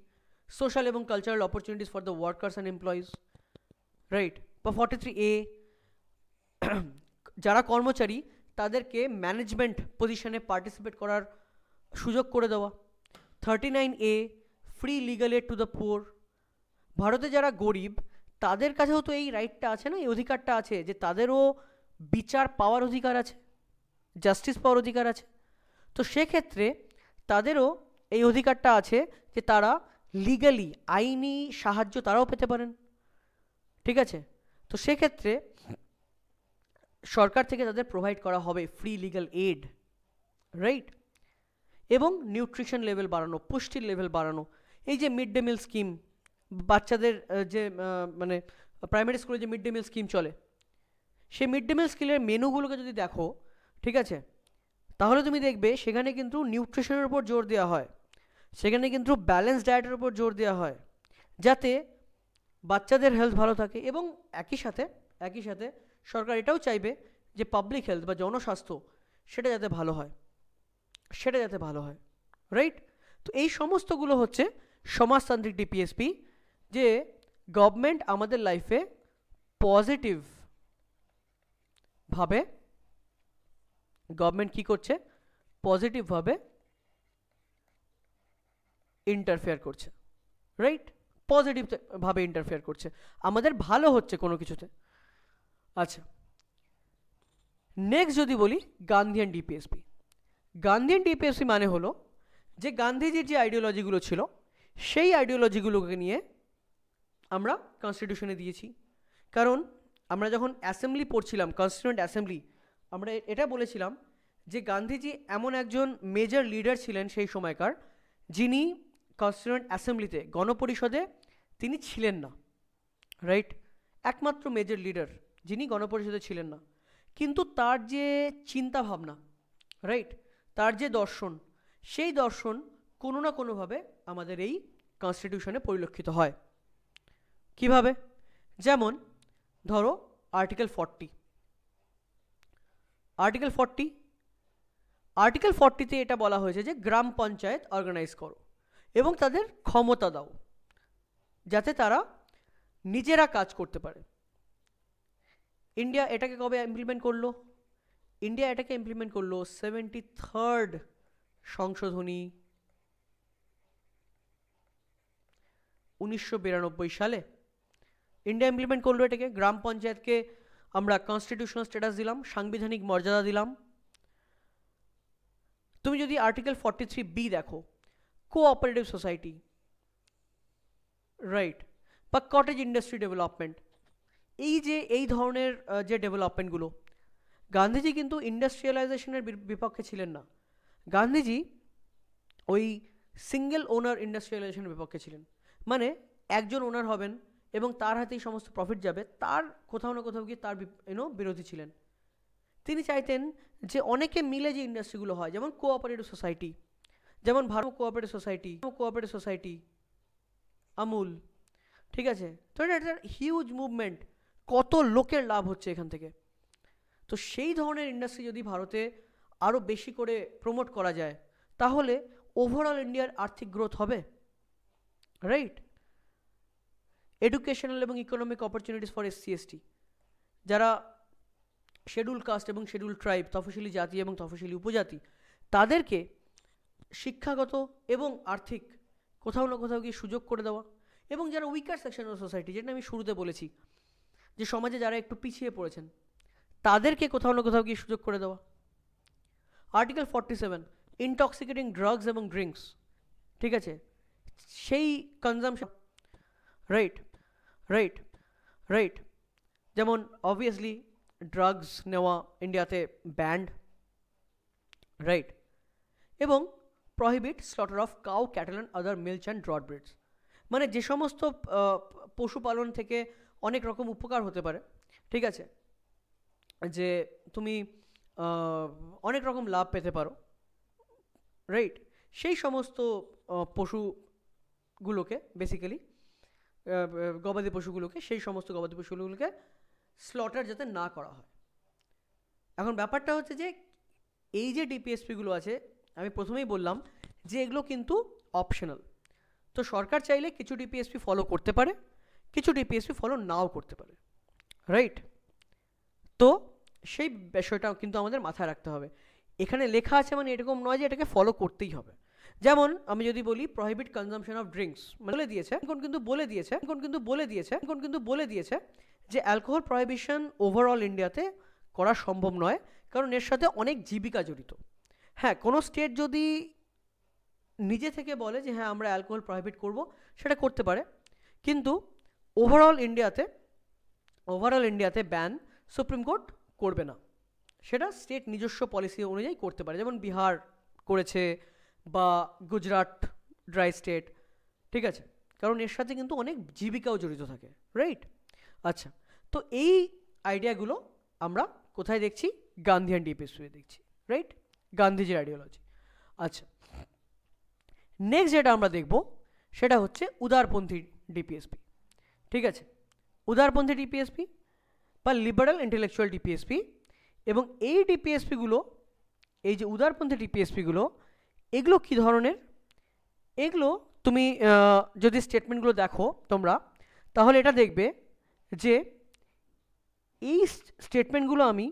সোশ্যাল এবং cultural opportunities for the workers and employees right বা ফর্টি থ্রি এ যারা কর্মচারী তাদেরকে ম্যানেজমেন্ট পজিশনে পার্টিসিপেট করার সুযোগ করে দেওয়া thirty nine A free legal aid to the poor ভারতে যারা গরিব তাদের কাছেও তো এই রাইটটা আছে না এই অধিকারটা আছে যে তাদেরও বিচার পাওয়ার অধিকার আছে জাস্টিস পাওয়ার অধিকার আছে তো সেক্ষেত্রে তাদেরও এই অধিকারটা আছে যে তারা লিগালি আইনি সাহায্য তারাও পেতে পারেন ঠিক আছে তো সেক্ষেত্রে সরকার থেকে তাদের প্রোভাইড করা হবে ফ্রি লিগাল এড রাইট এবং নিউট্রিশন লেভেল বাড়ানো পুষ্টির লেভেল বাড়ানো এই যে মিড ডে মিল স্কিম বাচ্চাদের যে মানে প্রাইমারি স্কুলে যে মিড ডে মিল স্কিম চলে সেই মিড ডে মিল স্কিমের মেনুগুলোকে যদি দেখো ঠিক আছে তাহলে তুমি দেখবে সেখানে কিন্তু নিউট্রিশনের উপর জোর দেওয়া হয় সেখানে কিন্তু ব্যালেন্স ডায়েটের উপর জোর দেওয়া হয় যাতে বাচ্চাদের হেলথ ভালো থাকে এবং একই সাথে একই সাথে সরকার এটাও চাইবে যে পাবলিক হেলথ বা জনস্বাস্থ্য সেটা যাতে ভালো হয় সেটা যাতে ভালো হয় রাইট তো এই সমস্তগুলো হচ্ছে সমাজতান্ত্রিক ডিপিএসপি যে গভর্নমেন্ট আমাদের লাইফে পজিটিভ ভাবে গভর্নমেন্ট কি করছে পজিটিভভাবে ইন্টারফেয়ার করছে রাইট পজিটিভভাবে ইন্টারফেয়ার করছে আমাদের ভালো হচ্ছে কোনো কিছুতে আচ্ছা নেক্সট যদি বলি গান্ধিয়ান ডিপিএসপি গান্ধিয়ান ডিপিএসপি মানে হলো যে গান্ধীজির যে আইডিওলজিগুলো ছিল সেই আইডিওলজিগুলোকে নিয়ে আমরা কনস্টিটিউশনে দিয়েছি কারণ আমরা যখন অ্যাসেম্বলি পড়ছিলাম কনস্টিটিউয়েন্ট অ্যাসেম্বলি আমরা এটা বলেছিলাম যে গান্ধীজি এমন একজন মেজর লিডার ছিলেন সেই সময়কার যিনি কনস্টিটিউয়েন্ট অ্যাসেম্বলিতে গণপরিষদে তিনি ছিলেন না রাইট একমাত্র মেজর লিডার যিনি গণপরিষদে ছিলেন না কিন্তু তার যে চিন্তা ভাবনা রাইট তার যে দর্শন সেই দর্শন কোনো না কোনোভাবে আমাদের এই কনস্টিটিউশনে পরিলক্ষিত হয় কিভাবে যেমন ধরো article forty article forty article ফর্টিতে এটা বলা হয়েছে যে গ্রাম পঞ্চায়েত অর্গানাইজ করো এবং তাদের ক্ষমতা দাও যাতে তারা নিজেরা কাজ করতে পারে ইন্ডিয়া এটাকে কবে ইমপ্লিমেন্ট করলো ইন্ডিয়া এটাকে ইমপ্লিমেন্ট করলো সেভেন্টি থার্ড সংশোধনী উনিশশো সালে ইন্ডিয়া ইমপ্লিমেন্ট করলো এটাকে গ্রাম পঞ্চায়েতকে আমরা কনস্টিটিউশনাল স্ট্যাটাস দিলাম সাংবিধানিক মর্যাদা দিলাম তুমি যদি আর্টিকেল ফর্টি থ্রি বি দেখো কোঅপারেটিভ সোসাইটি রাইট বা কটেজ ইন্ডাস্ট্রি ডেভেলপমেন্ট এই যে এই ধরনের যে ডেভেলপমেন্টগুলো গান্ধীজি কিন্তু ইন্ডাস্ট্রিয়ালাইজেশনের বিপক্ষে ছিলেন না গান্ধীজি ওই সিঙ্গেল ওনার ইন্ডাস্ট্রিয়ালাইজেশনের বিপক্ষে ছিলেন মানে একজন ওনার হবেন এবং তার হাতেই সমস্ত প্রফিট যাবে তার কোথাও না কোথাও গিয়ে তার ইউনো বিরোধী ছিলেন তিনি চাইতেন যে অনেকে মিলে যে ইন্ডাস্ট্রিগুলো হয় যেমন কোঅপারেটিভ সোসাইটি যেমন Bharat cooperative society cooperative society Amul ঠিক আছে তো এটা একটা হিউজ মুভমেন্ট কত লোকের লাভ হচ্ছে এখান থেকে তো সেই ধরনের ইন্ডাস্ট্রি যদি ভারতে আরও বেশি করে প্রমোট করা যায় তাহলে ওভারঅল ইন্ডিয়ার আর্থিক গ্রোথ হবে রাইট এডুকেশনাল এবং economic opportunities for SC ST যারা শেডিউল কাস্ট এবং শেডিউল ট্রাইব তফসিলি জাতি এবং তফসিলি উপজাতি তাদেরকে শিক্ষাগত এবং আর্থিক কোথাও না কোথাও গিয়ে সুযোগ করে দেওয়া এবং যারা উইকার সেকশন অফ সোসাইটি যেটা আমি শুরুতে বলেছি যে সমাজে যারা একটু পিছিয়ে পড়েছেন তাদেরকে কোথাও না কোথাও গিয়ে সুযোগ করে দেওয়া article forty seven intoxicating drugs এবং ড্রিঙ্কস ঠিক আছে সেই কনজামশন রাইট রাইট রাইট যেমন অবভিয়াসলি ড্রাগস নেওয়া ইন্ডিয়াতে ব্যান্ড রাইট এবং prohibit slaughter of cow cattle and other milch and draught breeds মানে যে সমস্ত পশুপালন থেকে অনেক রকম উপকার হতে পারে ঠিক আছে যে তুমি অনেক রকম লাভ পেতে পারো রাইট সেই সমস্ত পশুগুলোকে বেসিক্যালি গবাদি পশুগুলোকে সেই সমস্ত গবাদি পশুগুলোকে স্লটার যাতে না করা হয় এখন ব্যাপারটা হচ্ছে যে এই যে ডিপিএসপিগুলো আছে আমি প্রথমেই বললাম যে এগুলো কিন্তু অপশনাল তো সরকার চাইলে কিছু ডিপিএসপি ফলো করতে পারে কিছু ডিপিএসপি ফলো নাও করতে পারে রাইট তো সেই বিষয়টাও কিন্তু আমাদের মাথায় রাখতে হবে এখানে লেখা আছে মানে এরকম নয় যে এটাকে ফলো করতেই হবে যেমন আমি যদি বলি প্রহিবিট কনজামশন অফ ড্রিঙ্কস বলে দিয়েছে কোন কিন্তু বলে দিয়েছে কোন কিন্তু বলে দিয়েছে কোন কিন্তু বলে দিয়েছে যে অ্যালকোহল প্রহিবিশন ওভারঅল ইন্ডিয়াতে করা সম্ভব নয় কারণ এর সাথে অনেক জীবিকা জড়িত হ্যাঁ কোনো স্টেট যদি নিজে থেকে বলে যে হ্যাঁ আমরা অ্যালকোহল প্রহিবিট করব সেটা করতে পারে কিন্তু ওভারঅল ইন্ডিয়াতে ওভারঅল ইন্ডিয়াতে ব্যান সুপ্রিম কোর্ট করবে না সেটা স্টেট নিজস্ব পলিসি অনুযায়ী করতে পারে যেমন বিহার করেছে বা গুজরাট ড্রাই স্টেট ঠিক আছে কারণ এর সাথে কিন্তু অনেক জীবিকাও জড়িত থাকে রাইট আচ্ছা তো এই আইডিয়াগুলো আমরা কোথায় দেখছি গান্ধী অ্যান্ড ডিপিএসুয়ে দেখছি রাইট গান্ধীজির আইডিওলজি আচ্ছা নেক্সট যেটা আমরা দেখব সেটা হচ্ছে উদারপন্থী ডিপিএসপি ঠিক আছে উদারপন্থী ডিপিএসপি বা লিবারাল ইন্টেলেকচুয়াল ডিপিএসপি এবং এই ডিপিএসপিগুলো এই যে উদারপন্থী ডিপিএসপিগুলো এগুলো কি ধরনের এগুলো তুমি যদি স্টেটমেন্টগুলো দেখো তোমরা তাহলে এটা দেখবে যে এই স্টেটমেন্টগুলো আমি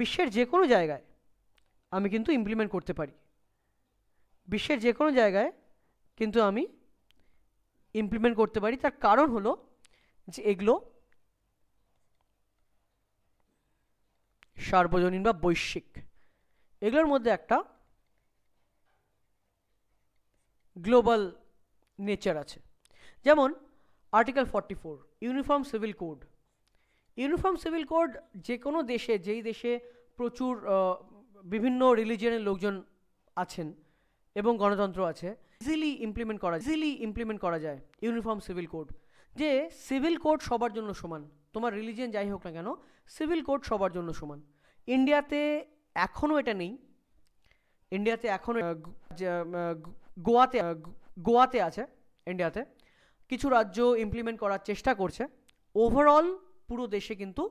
বিশ্বের যে কোনো জায়গায় আমি কিন্তু ইমপ্লিমেন্ট করতে পারি বিশ্বের যে কোনো জায়গায় কিন্তু আমি ইমপ্লিমেন্ট করতে পারি তার কারণ হলো যে এগুলো সার্বজনীন বা বৈশ্বিক এগুলোর মধ্যে একটা গ্লোবাল নেচার আছে যেমন article forty four uniform civil code uniform civil code যে কোনো দেশে যেই দেশে প্রচুর বিভিন্ন রিলিজিয়নের লোকজন আছেন এবং গণতন্ত্র আছে ইজিলি ইমপ্লিমেন্ট করা ইজিলি ইমপ্লিমেন্ট করা যায় ইউনিফর্ম সিভিল কোড যে সিভিল কোড সবার জন্য সমান তোমার রিলিজিয়ান যাই হোক না কেন সিভিল কোড সবার জন্য সমান ইন্ডিয়াতে এখনও এটা নেই ইন্ডিয়াতে এখনও গোয়াতে গোয়াতে আছে ইন্ডিয়াতে কিছু রাজ্য ইমপ্লিমেন্ট করার চেষ্টা করছে ওভারঅল পুরো দেশে কিন্তু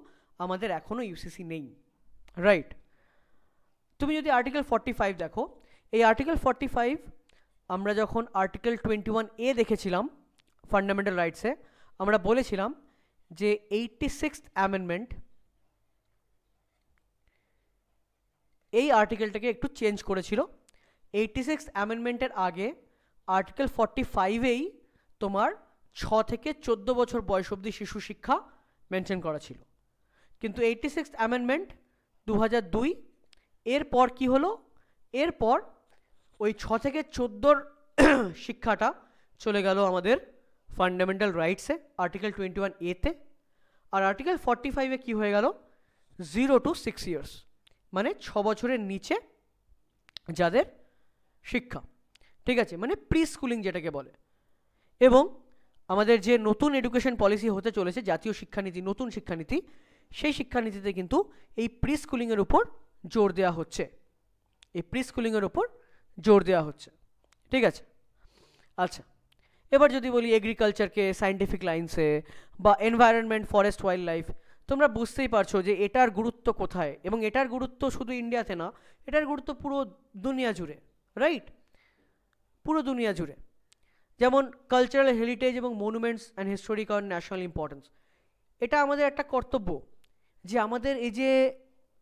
আমাদের এখনও ইউসিসি নেই রাইট তুমি যদি আর্টিকেল ফর্টি ফাইভ দেখো এই আর্টিকেল ফর্টি ফাইভ আমরা যখন আর্টিকেল টোয়েন্টি ওয়ান এ দেখেছিলাম ফান্ডামেন্টাল রাইটসে আমরা বলেছিলাম যে এইটটি সিক্স অ্যামেন্ডমেন্ট এই আর্টিকেলটাকে একটু চেঞ্জ করেছিল এইটটি সিক্স অ্যামেন্ডমেন্টের আগে আর্টিকেল ফর্টি ফাইভেই তোমার ছ থেকে চোদ্দো বছর বয়স অবধি শিশু শিক্ষা মেনশন করা ছিল কিন্তু এইটটি সিক্স অ্যামেন্ডমেন্ট দু হাজার দুই এরপর কী হলো এরপর ওই ছ থেকে চোদ্দোর শিক্ষাটা চলে গেল আমাদের ফান্ডামেন্টাল রাইটসে আর্টিকেল টোয়েন্টি ওয়ান এতে আর আর্টিকেল ফর্টি ফাইভে কী হয়ে গেল জিরো টু সিক্স ইয়ার্স মানে ছ বছরের নিচে যাদের শিক্ষা ঠিক আছে মানে প্রি স্কুলিং যেটাকে বলে এবং আমাদের যে নতুন এডুকেশন পলিসি হতে চলেছে জাতীয় শিক্ষানীতি নতুন শিক্ষানীতি সেই শিক্ষানীতিতে কিন্তু এই প্রি স্কুলিংয়ের উপর জোর দেওয়া হচ্ছে এই প্রি স্কুলিংয়ের উপর জোর দেওয়া হচ্ছে ঠিক আছে আচ্ছা এবার যদি বলি এগ্রিকালচারকে সাইন্টিফিক লাইন্সে বা এনভায়রনমেন্ট ফরেস্ট ওয়াইল্ড লাইফ তোমরা বুঝতেই পারছো যে এটার গুরুত্ব কোথায় এবং এটার গুরুত্ব শুধু ইন্ডিয়াতে না এটার গুরুত্ব পুরো দুনিয়া জুড়ে রাইট পুরো দুনিয়া জুড়ে যেমন কালচারাল হেরিটেজ এবং monuments and historic on national importance এটা আমাদের একটা কর্তব্য যে আমাদের এই যে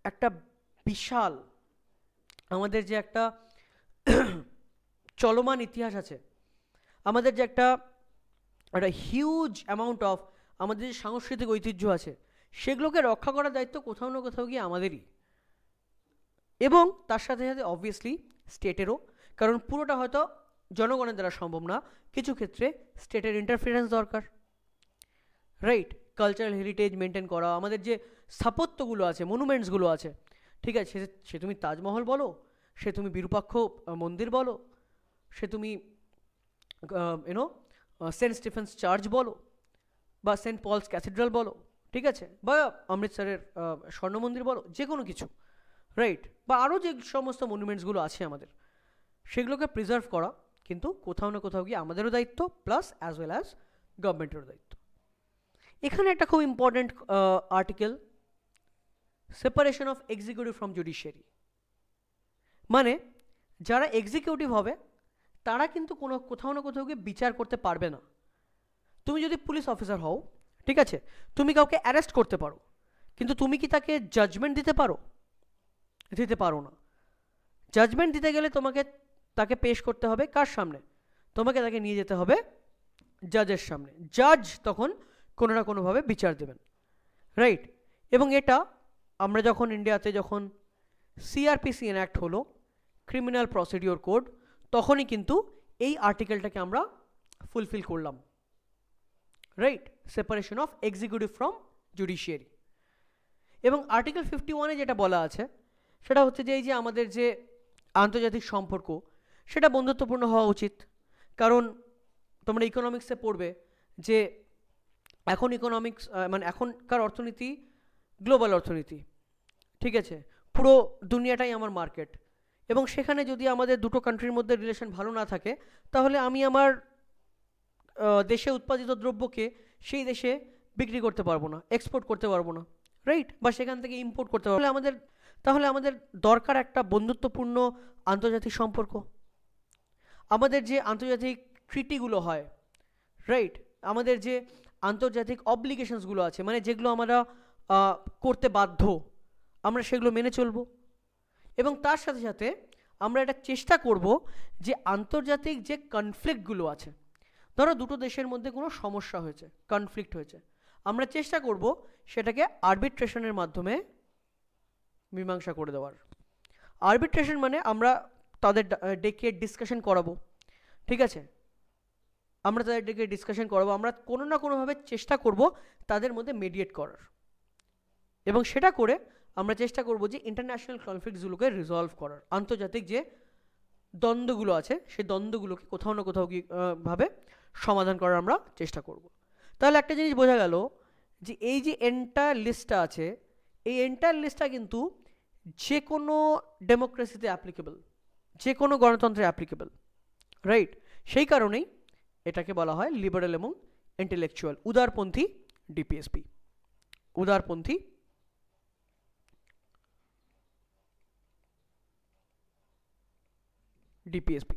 একটা বিশাল আমাদের যে একটা চলমান ইতিহাস আছে আমাদের যে একটা একটা হিউজ অ্যামাউন্ট অফ আমাদের যে সাংস্কৃতিক ঐতিহ্য আছে সেগুলোকে রক্ষা করার দায়িত্ব কোথাও না কোথাও গিয়ে আমাদেরই এবং তার সাথে সাথে অবভিয়াসলি স্টেটেরও কারণ পুরোটা হয়তো জনগণের দ্বারা সম্ভব না কিছু ক্ষেত্রে স্টেটের ইন্টারফিয়ারেন্স দরকার রাইট কালচারাল হেরিটেজ মেনটেন করা আমাদের যে স্থাপত্যগুলো আছে মনুমেন্টসগুলো আছে ঠিক আছে সে তুমি তাজমহল বলো সে তুমি বিরূপাক্ষ মন্দির বলো সে তুমি ইউনো সেন্ট স্টিফেন্স চার্চ বলো বা সেন্ট পলস ক্যাথিড্রাল বলো ঠিক আছে বা অমৃতসরের স্বর্ণ মন্দির বলো যে কোনো কিছু রাইট বা আরও যে সমস্ত মনুমেন্টসগুলো আছে আমাদের সেগুলোকে প্রিজার্ভ করা কিন্তু কোথাও না কোথাও গিয়ে আমাদেরও দায়িত্ব প্লাস অ্যাজ ওয়েল অ্যাজ গভর্নমেন্টেরও দায়িত্ব এখানে একটা খুব important article separation of executive from judiciary মানে যারা এক্সিকিউটিভ হবে তারা কিন্তু কোনো কোথাও না কোথাও গিয়ে বিচার করতে পারবে না তুমি যদি পুলিশ অফিসার হও ঠিক আছে তুমি কাউকে অ্যারেস্ট করতে পারো কিন্তু তুমি কি তাকে জাজমেন্ট দিতে পারো দিতে পারো না জাজমেন্ট দিতে গেলে তোমাকে তাকে পেশ করতে হবে কার সামনে তোমাকে তাকে নিয়ে যেতে হবে জাজের সামনে জাজ তখন কোনো না কোনোভাবে বিচার দেবেন রাইট এবং এটা আমরা যখন ইন্ডিয়াতে যখন সিআরপিসি অ্যাক্ট হলো ক্রিমিনাল প্রসিডিওর কোড তখনই কিন্তু এই আর্টিকেলটাকে আমরা ফুলফিল করলাম right separation of executive from judiciary এবং আর্টিকেল ফিফটি ওয়ানে যেটা বলা আছে সেটা হচ্ছে যে এই যে আমাদের যে আন্তর্জাতিক সম্পর্ক সেটা বন্ধুত্বপূর্ণ হওয়া উচিত কারণ তোমরা ইকোনমিক্সে পড়বে যে এখন ইকোনমিক্স মানে এখনকার অর্থনীতি গ্লোবাল অর্থনীতি ঠিক আছে পুরো দুনিয়াটাই আমার মার্কেট এবং সেখানে যদি আমাদের দুটো কান্ট্রির মধ্যে রিলেশন ভালো না থাকে তাহলে আমি আমার দেশে উৎপাদিত দ্রব্যকে সেই দেশে বিক্রি করতে পারবো না এক্সপোর্ট করতে পারবো না রাইট বা সেখান থেকে ইম্পোর্ট করতে পারবো আমাদের তাহলে আমাদের দরকার একটা বন্ধুত্বপূর্ণ আন্তর্জাতিক সম্পর্ক আমাদের যে আন্তর্জাতিক ট্রিটিগুলো হয় রাইট আমাদের যে আন্তর্জাতিক অবলিগেশনসগুলো আছে মানে যেগুলো আমরা করতে বাধ্য আমরা সেগুলো মেনে চলব এবং তার সাথে সাথে আমরা এটা চেষ্টা করব যে আন্তর্জাতিক যে কনফ্লিক্টগুলো আছে ধরো দুটো দেশের মধ্যে কোনো সমস্যা হয়েছে কনফ্লিক্ট হয়েছে আমরা চেষ্টা করব সেটাকে আর্বিট্রেশনের মাধ্যমে মীমাংসা করে দেওয়ার আর্বিট্রেশন মানে আমরা তাদের ডেকে ডিসকাশন করাবো ঠিক আছে আমরা তাদের ডেকে ডিসকাশন করাবো আমরা কোনো না কোনোভাবে চেষ্টা করব তাদের মধ্যে মেডিয়েট করার এবং সেটা করে আমরা চেষ্টা করব যে ইন্টারন্যাশনাল কনফ্লিক্টসগুলোকে রিজলভ করার আন্তর্জাতিক যে দ্বন্দ্বগুলো আছে সেই দ্বন্দ্বগুলোকে কোথাও না কোথাও ভাবে সমাধান করার আমরা চেষ্টা করব তাহলে একটা জিনিস বোঝা গেল যে এই যে এন্টায়ার লিস্টটা আছে এই এন্টায়ার লিস্টটা কিন্তু যে কোনো ডেমোক্রেসিতে অ্যাপ্লিকেবল যে কোনো গণতন্ত্রে অ্যাপ্লিকেবল রাইট সেই কারণেই এটাকে বলা হয় লিবারেল এবং ইন্টেলেকচুয়াল উদারপন্থী ডিপিএসপি উদারপন্থী ডিপিএসপি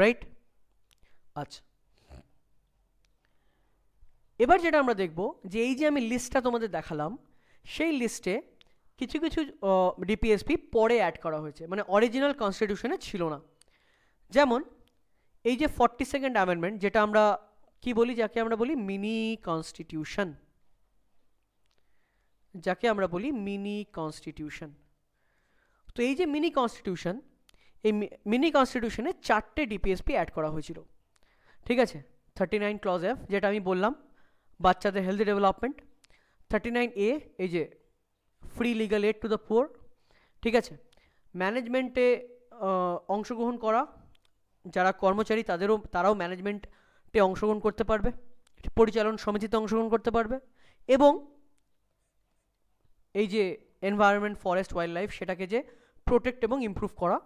রাইট আচ্ছা এবার যেটা আমরা দেখব যে এই যে আমি লিস্টটা তোমাদের দেখালাম সেই লিস্টে কিছু কিছু ডিপিএসপি পরে অ্যাড করা হয়েছে মানে অরিজিনাল কনস্টিটিউশনে ছিল না যেমন এই যে ফর্টি সেকেন্ড অ্যামেন্ডমেন্ট যেটা আমরা কি বলি যাকে আমরা বলি মিনি কনস্টিটিউশন যাকে আমরা বলি মিনি কনস্টিটিউশন তো এই যে মিনি কনস্টিটিউশন এই মিনি কনস্টিটিউশনে চারটে ডিপিএসপি অ্যাড করা হয়েছিল ঠিক আছে থার্টি নাইন ক্লজ এফ যেটা আমি বললাম বাচ্চাদের healthy development thirty nine A এই যে free legal aid to the poor ঠিক আছে ম্যানেজমেন্টে অংশগ্রহণ করা যারা কর্মচারী তাদেরও তারাও ম্যানেজমেন্টে অংশগ্রহণ করতে পারবে পরিচালন সমিতিতে অংশগ্রহণ করতে পারবে এবং এই যে এনভায়রনমেন্ট ফরেস্ট ওয়াইল্ড লাইফ সেটাকে যে প্রোটেক্ট এবং ইমপ্রুভ করা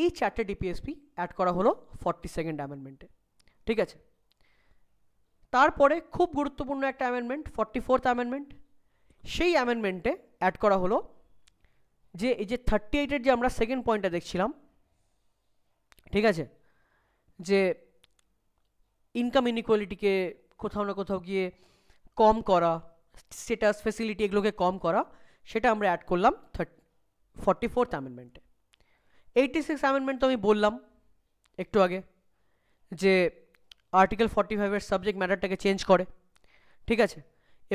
এই চারটে ডিপিএসপি অ্যাড করা হলো ফর্টি সেকেন্ড অ্যামেন্ডমেন্টে ঠিক আছে তারপরে খুব গুরুত্বপূর্ণ একটা অ্যামেন্ডমেন্ট ফর্টি ফোর্থ অ্যামেন্ডমেন্ট সেই অ্যামেন্ডমেন্টে অ্যাড করা হলো যে এই যে থার্টি এইটের যে আমরা সেকেন্ড পয়েন্টটা দেখছিলাম ঠিক আছে যে ইনকাম ইনিকোয়ালিটিকে কোথাও না কোথাও গিয়ে কম করা স্টেটাস ফেসিলিটি এগুলোকে কম করা সেটা আমরা অ্যাড করলাম থার্টি ফর্টি ফোর্থ অ্যামেন্ডমেন্টে এইটি সিক্স অ্যামেন্ডমেন্ট তো আমি বললাম একটু আগে যে আর্টিকেল ফর্টি ফাইভের সাবজেক্ট ম্যাটারটাকে চেঞ্জ করে ঠিক আছে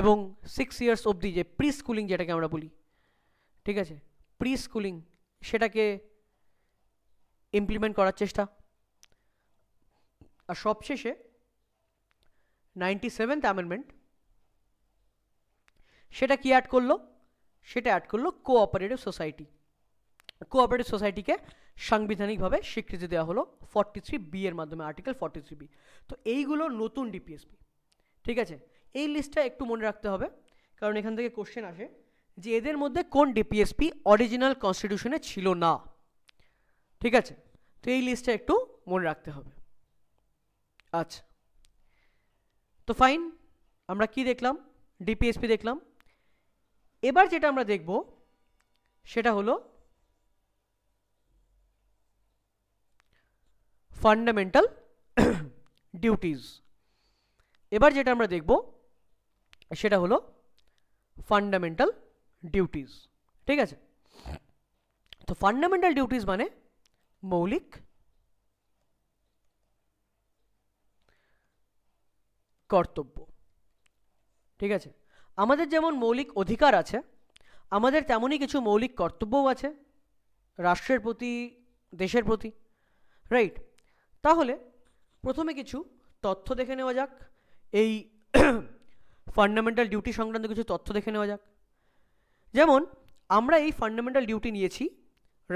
এবং সিক্স ইয়ার্স অবধি যে প্রি স্কুলিং যেটাকে আমরা বলি ঠিক আছে প্রি স্কুলিং সেটাকে ইমপ্লিমেন্ট করার চেষ্টা আর সবশেষে নাইনটি সেভেন্থ অ্যামেন্ডমেন্ট সেটা কি অ্যাড করলো সেটা অ্যাড করলো কোঅপারেটিভ সোসাইটি কোঅপারেটিভ সোসাইটিকে সাংবিধানিকভাবে স্বীকৃতি দেওয়া হলো ফর্টি থ্রি বি এর মাধ্যমে আর্টিকেল ফর্টি থ্রি বি তো এইগুলো নতুন ডিপিএসপি ঠিক আছে এই লিস্টটা একটু মনে রাখতে হবে কারণ এখান থেকে কোশ্চেন আসে যে এদের মধ্যে কোন ডিপিএসপি অরিজিনাল কনস্টিটিউশনে ছিল না ঠিক আছে তো এই লিস্টটা একটু মনে রাখতে হবে আচ্ছা তো ফাইন আমরা কি দেখলাম ডিপিএসপি দেখলাম এবার যেটা আমরা দেখব সেটা হলো ফান্ডামেন্টাল ডিউটিস এবার যেটা আমরা দেখব সেটা হলো ফান্ডামেন্টাল ডিউটিস ঠিক আছে তো ফান্ডামেন্টাল ডিউটিস মানে মৌলিক কর্তব্য ঠিক আছে আমাদের যেমন মৌলিক অধিকার আছে আমাদের তেমনই কিছু মৌলিক কর্তব্যও আছে রাষ্ট্রের প্রতি দেশের প্রতি রাইট তাহলে প্রথমে কিছু তথ্য দেখে নেওয়া যাক এই ফান্ডামেন্টাল ডিউটি সংক্রান্ত কিছু তথ্য দেখে নেওয়া যাক যেমন আমরা এই ফান্ডামেন্টাল ডিউটি নিয়েছি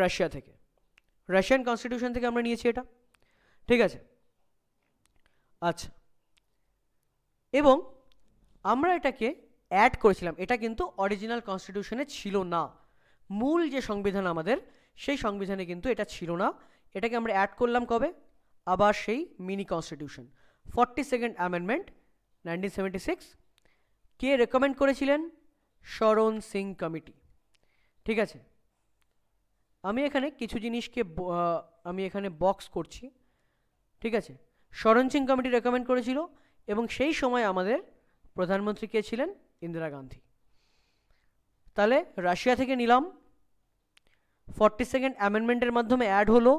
রাশিয়া থেকে রাশিয়ান কনস্টিটিউশন থেকে আমরা নিয়েছি এটা ঠিক আছে আচ্ছা এবং আমরা এটাকে অ্যাড করেছিলাম এটা কিন্তু অরিজিনাল কনস্টিটিউশনে ছিল না মূল যে সংবিধান আমাদের সেই সংবিধানে কিন্তু এটা ছিল না এটাকে আমরা অ্যাড করলাম কবে আবার সেই mini constitution forty second amendment nineteen seventy six কে রেকমেন্ড করেছিলেন শরণ সিং কমিটি ঠিক আছে আমি এখানে কিছু জিনিসকে আমি এখানে বক্স করছি ঠিক আছে শরণ সিং কমিটি রেকমেন্ড করেছিল এবং সেই সময় আমাদের প্রধানমন্ত্রী কে ছিলেন ইন্দিরা গান্ধী তাহলে রাশিয়া থেকে নিলাম ফর্টি সেকেন্ড অ্যামেন্ডমেন্টের মাধ্যমে অ্যাড হলো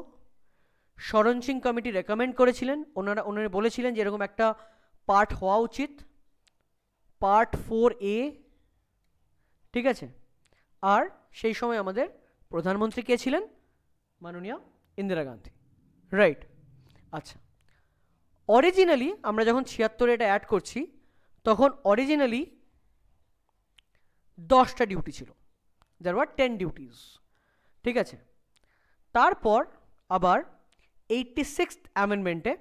শরণ সিং কমিটি রেকমেন্ড করেছিলেন ওনারা ওনারা বলেছিলেন যে এরকম একটা পার্ট হওয়া উচিত পার্ট ফোর এ ঠিক আছে আর সেই সময় আমাদের প্রধানমন্ত্রী কে ছিলেন মাননীয় ইন্দিরা গান্ধী রাইট আচ্ছা অরিজিনালি আমরা যখন ছিয়াত্তরে এটা অ্যাড করছি তখন অরিজিনালি দশটা ডিউটি ছিল দেয়ার ওয়ার টেন ডিউটিস ঠিক আছে তারপর আবার এইটটি সিক্সথ অ্যামেন্ডমেন্টে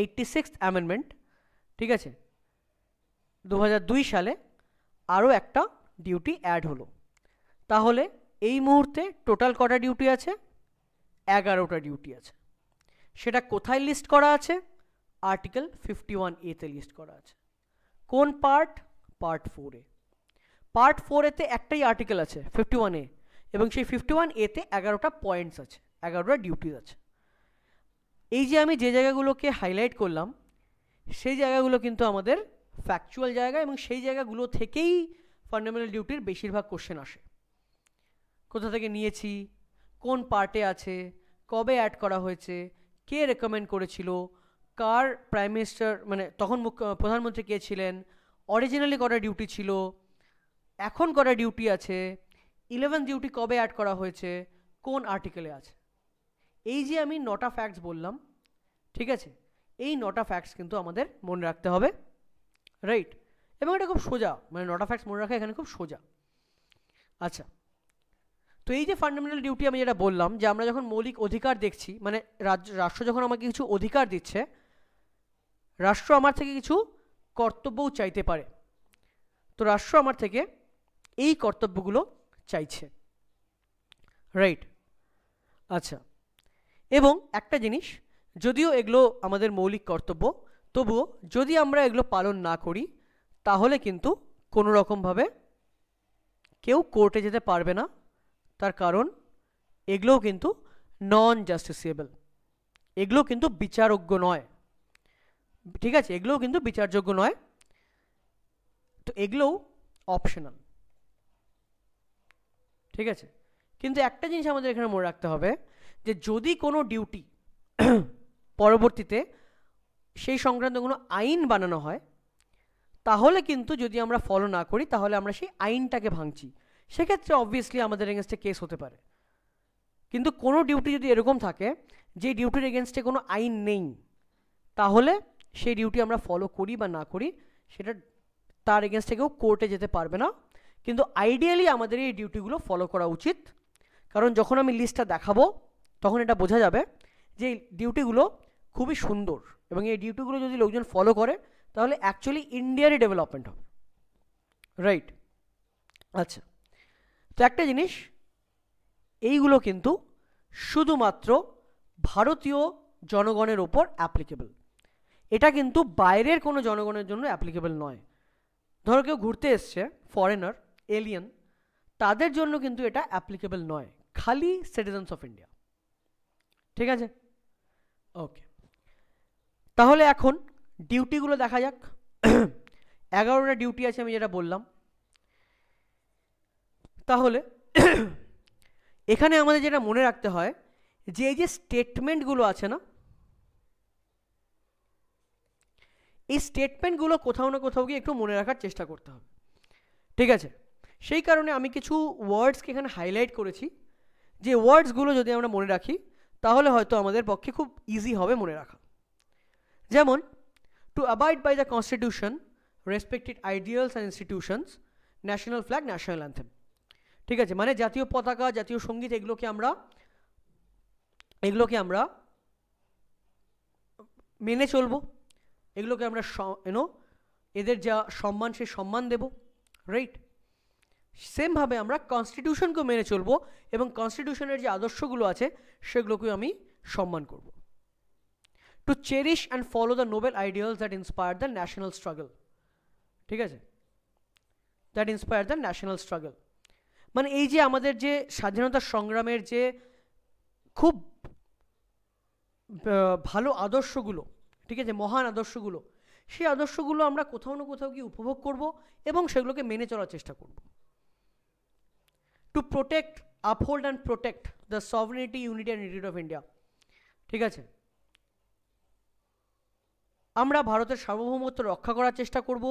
এইটটি সিক্স অ্যামেন্ডমেন্ট ঠিক আছে দু দুই সালে আরও একটা ডিউটি অ্যাড হলো তাহলে এই মুহূর্তে টোটাল কটা ডিউটি আছে এগারোটা ডিউটি আছে সেটা কোথায় লিস্ট করা আছে আর্টিকেল ফিফটি ওয়ান এতে লিস্ট করা আছে কোন পার্ট পার্ট ফোরে পার্ট ফোরেতে একটাই আর্টিকেল আছে ফিফটি ওয়ান এ এবং সেই ফিফটি ওয়ান এতে এগারোটা পয়েন্টস আছে এগারোটা ডিউটিজ আছে এই যে আমি যে জায়গাগুলোকে হাইলাইট করলাম সেই জায়গাগুলো কিন্তু আমাদের ফ্যাকচুয়াল জায়গা এবং সেই জায়গাগুলো থেকেই ফান্ডামেন্টাল ডিউটির বেশিরভাগ কোশ্চেন আসে কোথা থেকে নিয়েছি কোন পার্টে আছে কবে অ্যাড করা হয়েছে কে রেকমেন্ড করেছিল কার প্রাইম মিনিস্টার মানে তখন মুখ্য প্রধানমন্ত্রী কে ছিলেন অরিজিনালি করা ডিউটি ছিল এখন করা ডিউটি আছে ইলেভেন ডিউটি কবে অ্যাড করা হয়েছে কোন আর্টিকেলে আছে এই যে আমি নটা ফ্যাক্টস বললাম ঠিক আছে এই নটা ফ্যাক্টস কিন্তু আমাদের মনে রাখতে হবে রাইট এবং এটা খুব সোজা মানে নটা ফ্যাক্টস মনে রাখা এখানে খুব সোজা আচ্ছা তো এই যে ফান্ডামেন্টাল ডিউটি আমি যেটা বললাম যে আমরা যখন মৌলিক অধিকার দেখছি মানে রাজ্য রাষ্ট্র যখন আমাকে কিছু অধিকার দিচ্ছে রাষ্ট্র আমার থেকে কিছু কর্তব্যও চাইতে পারে তো রাষ্ট্র আমার থেকে এই কর্তব্যগুলো চাইছে রাইট আচ্ছা এবং একটা জিনিস যদিও এগুলো আমাদের মৌলিক কর্তব্য তবুও যদি আমরা এগুলো পালন না করি তাহলে কিন্তু কোনো রকমভাবে কেউ কোর্টে যেতে পারবে না তার কারণ এগুলোও কিন্তু নন জাস্টিসিয়েবল এগুলো কিন্তু বিচারযোগ্য নয় ঠিক আছে এগুলোও কিন্তু বিচারযোগ্য নয় তো এগুলোও অপশনাল ঠিক আছে কিন্তু একটা জিনিস আমাদের এখানে মনে রাখতে হবে যে যদি কোনো ডিউটি পরবর্তীতে সেই সংক্রান্ত কোনো আইন বানানো হয় তাহলে কিন্তু যদি আমরা ফলো না করি তাহলে আমরা সেই আইনটাকে ভাঙছি সেক্ষেত্রে অবভিয়াসলি আমাদের এগেনস্টে কেস হতে পারে কিন্তু কোনো ডিউটি যদি এরকম থাকে যে ডিউটির এগেনস্টে কোনো আইন নেই তাহলে সেই ডিউটি আমরা ফলো করি বা না করি সেটা তার এগেনস্টে কেউ কোর্টে যেতে পারবে না কিন্তু আইডিয়ালি আমাদের এই ডিউটিগুলো ফলো করা উচিত কারণ যখন আমি লিস্টটা দেখাবো তখন এটা বোঝা যাবে যে ডিউটিগুলো খুবই সুন্দর এবং এই ডিউটিগুলো যদি লোকজন ফলো করে তাহলে অ্যাকচুয়ালি ইন্ডিয়ারই ডেভেলপমেন্ট হবে রাইট আচ্ছা তো একটা জিনিস এইগুলো কিন্তু শুধুমাত্র ভারতীয় জনগণের ওপর অ্যাপ্লিকেবল এটা কিন্তু বাইরের কোনো জনগণের জন্য অ্যাপ্লিকেবল নয় ধরো কেউ ঘুরতে এসছে ফরেনার এলিয়ান তাদের জন্য কিন্তু এটা অ্যাপ্লিকেবল নয় খালি সিটিজেন্স অফ ইন্ডিয়া ঠিক আছে ওকে তাহলে এখন ডিউটিগুলো দেখা যাক এগারোটা ডিউটি আছে আমি যেটা বললাম তাহলে এখানে আমাদের যেটা মনে রাখতে হয় যে এই যে স্টেটমেন্টগুলো আছে না এই স্টেটমেন্টগুলো কোথাও না কোথাও গিয়ে একটু মনে রাখার চেষ্টা করতে হবে ঠিক আছে সেই কারণে আমি কিছু ওয়ার্ডসকে এখানে হাইলাইট করেছি যে ওয়ার্ডসগুলো যদি আমরা মনে রাখি তাহলে হয়তো আমাদের পক্ষে খুব ইজি হবে মনে রাখা যেমন to abide by the constitution respected ideals and institutions national flag national anthem ঠিক আছে মানে জাতীয় পতাকা জাতীয় সঙ্গীত এগুলোকে আমরা এগুলোকে আমরা মেনে চলবো এগুলোকে আমরা এনো এদের যা সম্মান সে সম্মান দেব রাইট সেমভাবে আমরা কনস্টিটিউশনকেও মেনে চলব এবং কনস্টিটিউশনের যে আদর্শগুলো আছে সেগুলোকেও আমি সম্মান করব to cherish and follow the noble ideals that inspire the national struggle ঠিক আছে that inspire the national struggle মানে এই যে আমাদের যে স্বাধীনতা সংগ্রামের যে খুব ভালো আদর্শগুলো ঠিক আছে মহান আদর্শগুলো সেই আদর্শগুলো আমরা কোথাও না কোথাও গিয়ে উপভোগ করব এবং সেগুলোকে মেনে চলার চেষ্টা করব to protect uphold and protect the sovereignty unity and unity of India ঠিক আছে আমরা ভারতের সার্বভৌমত্ব রক্ষা করার চেষ্টা করব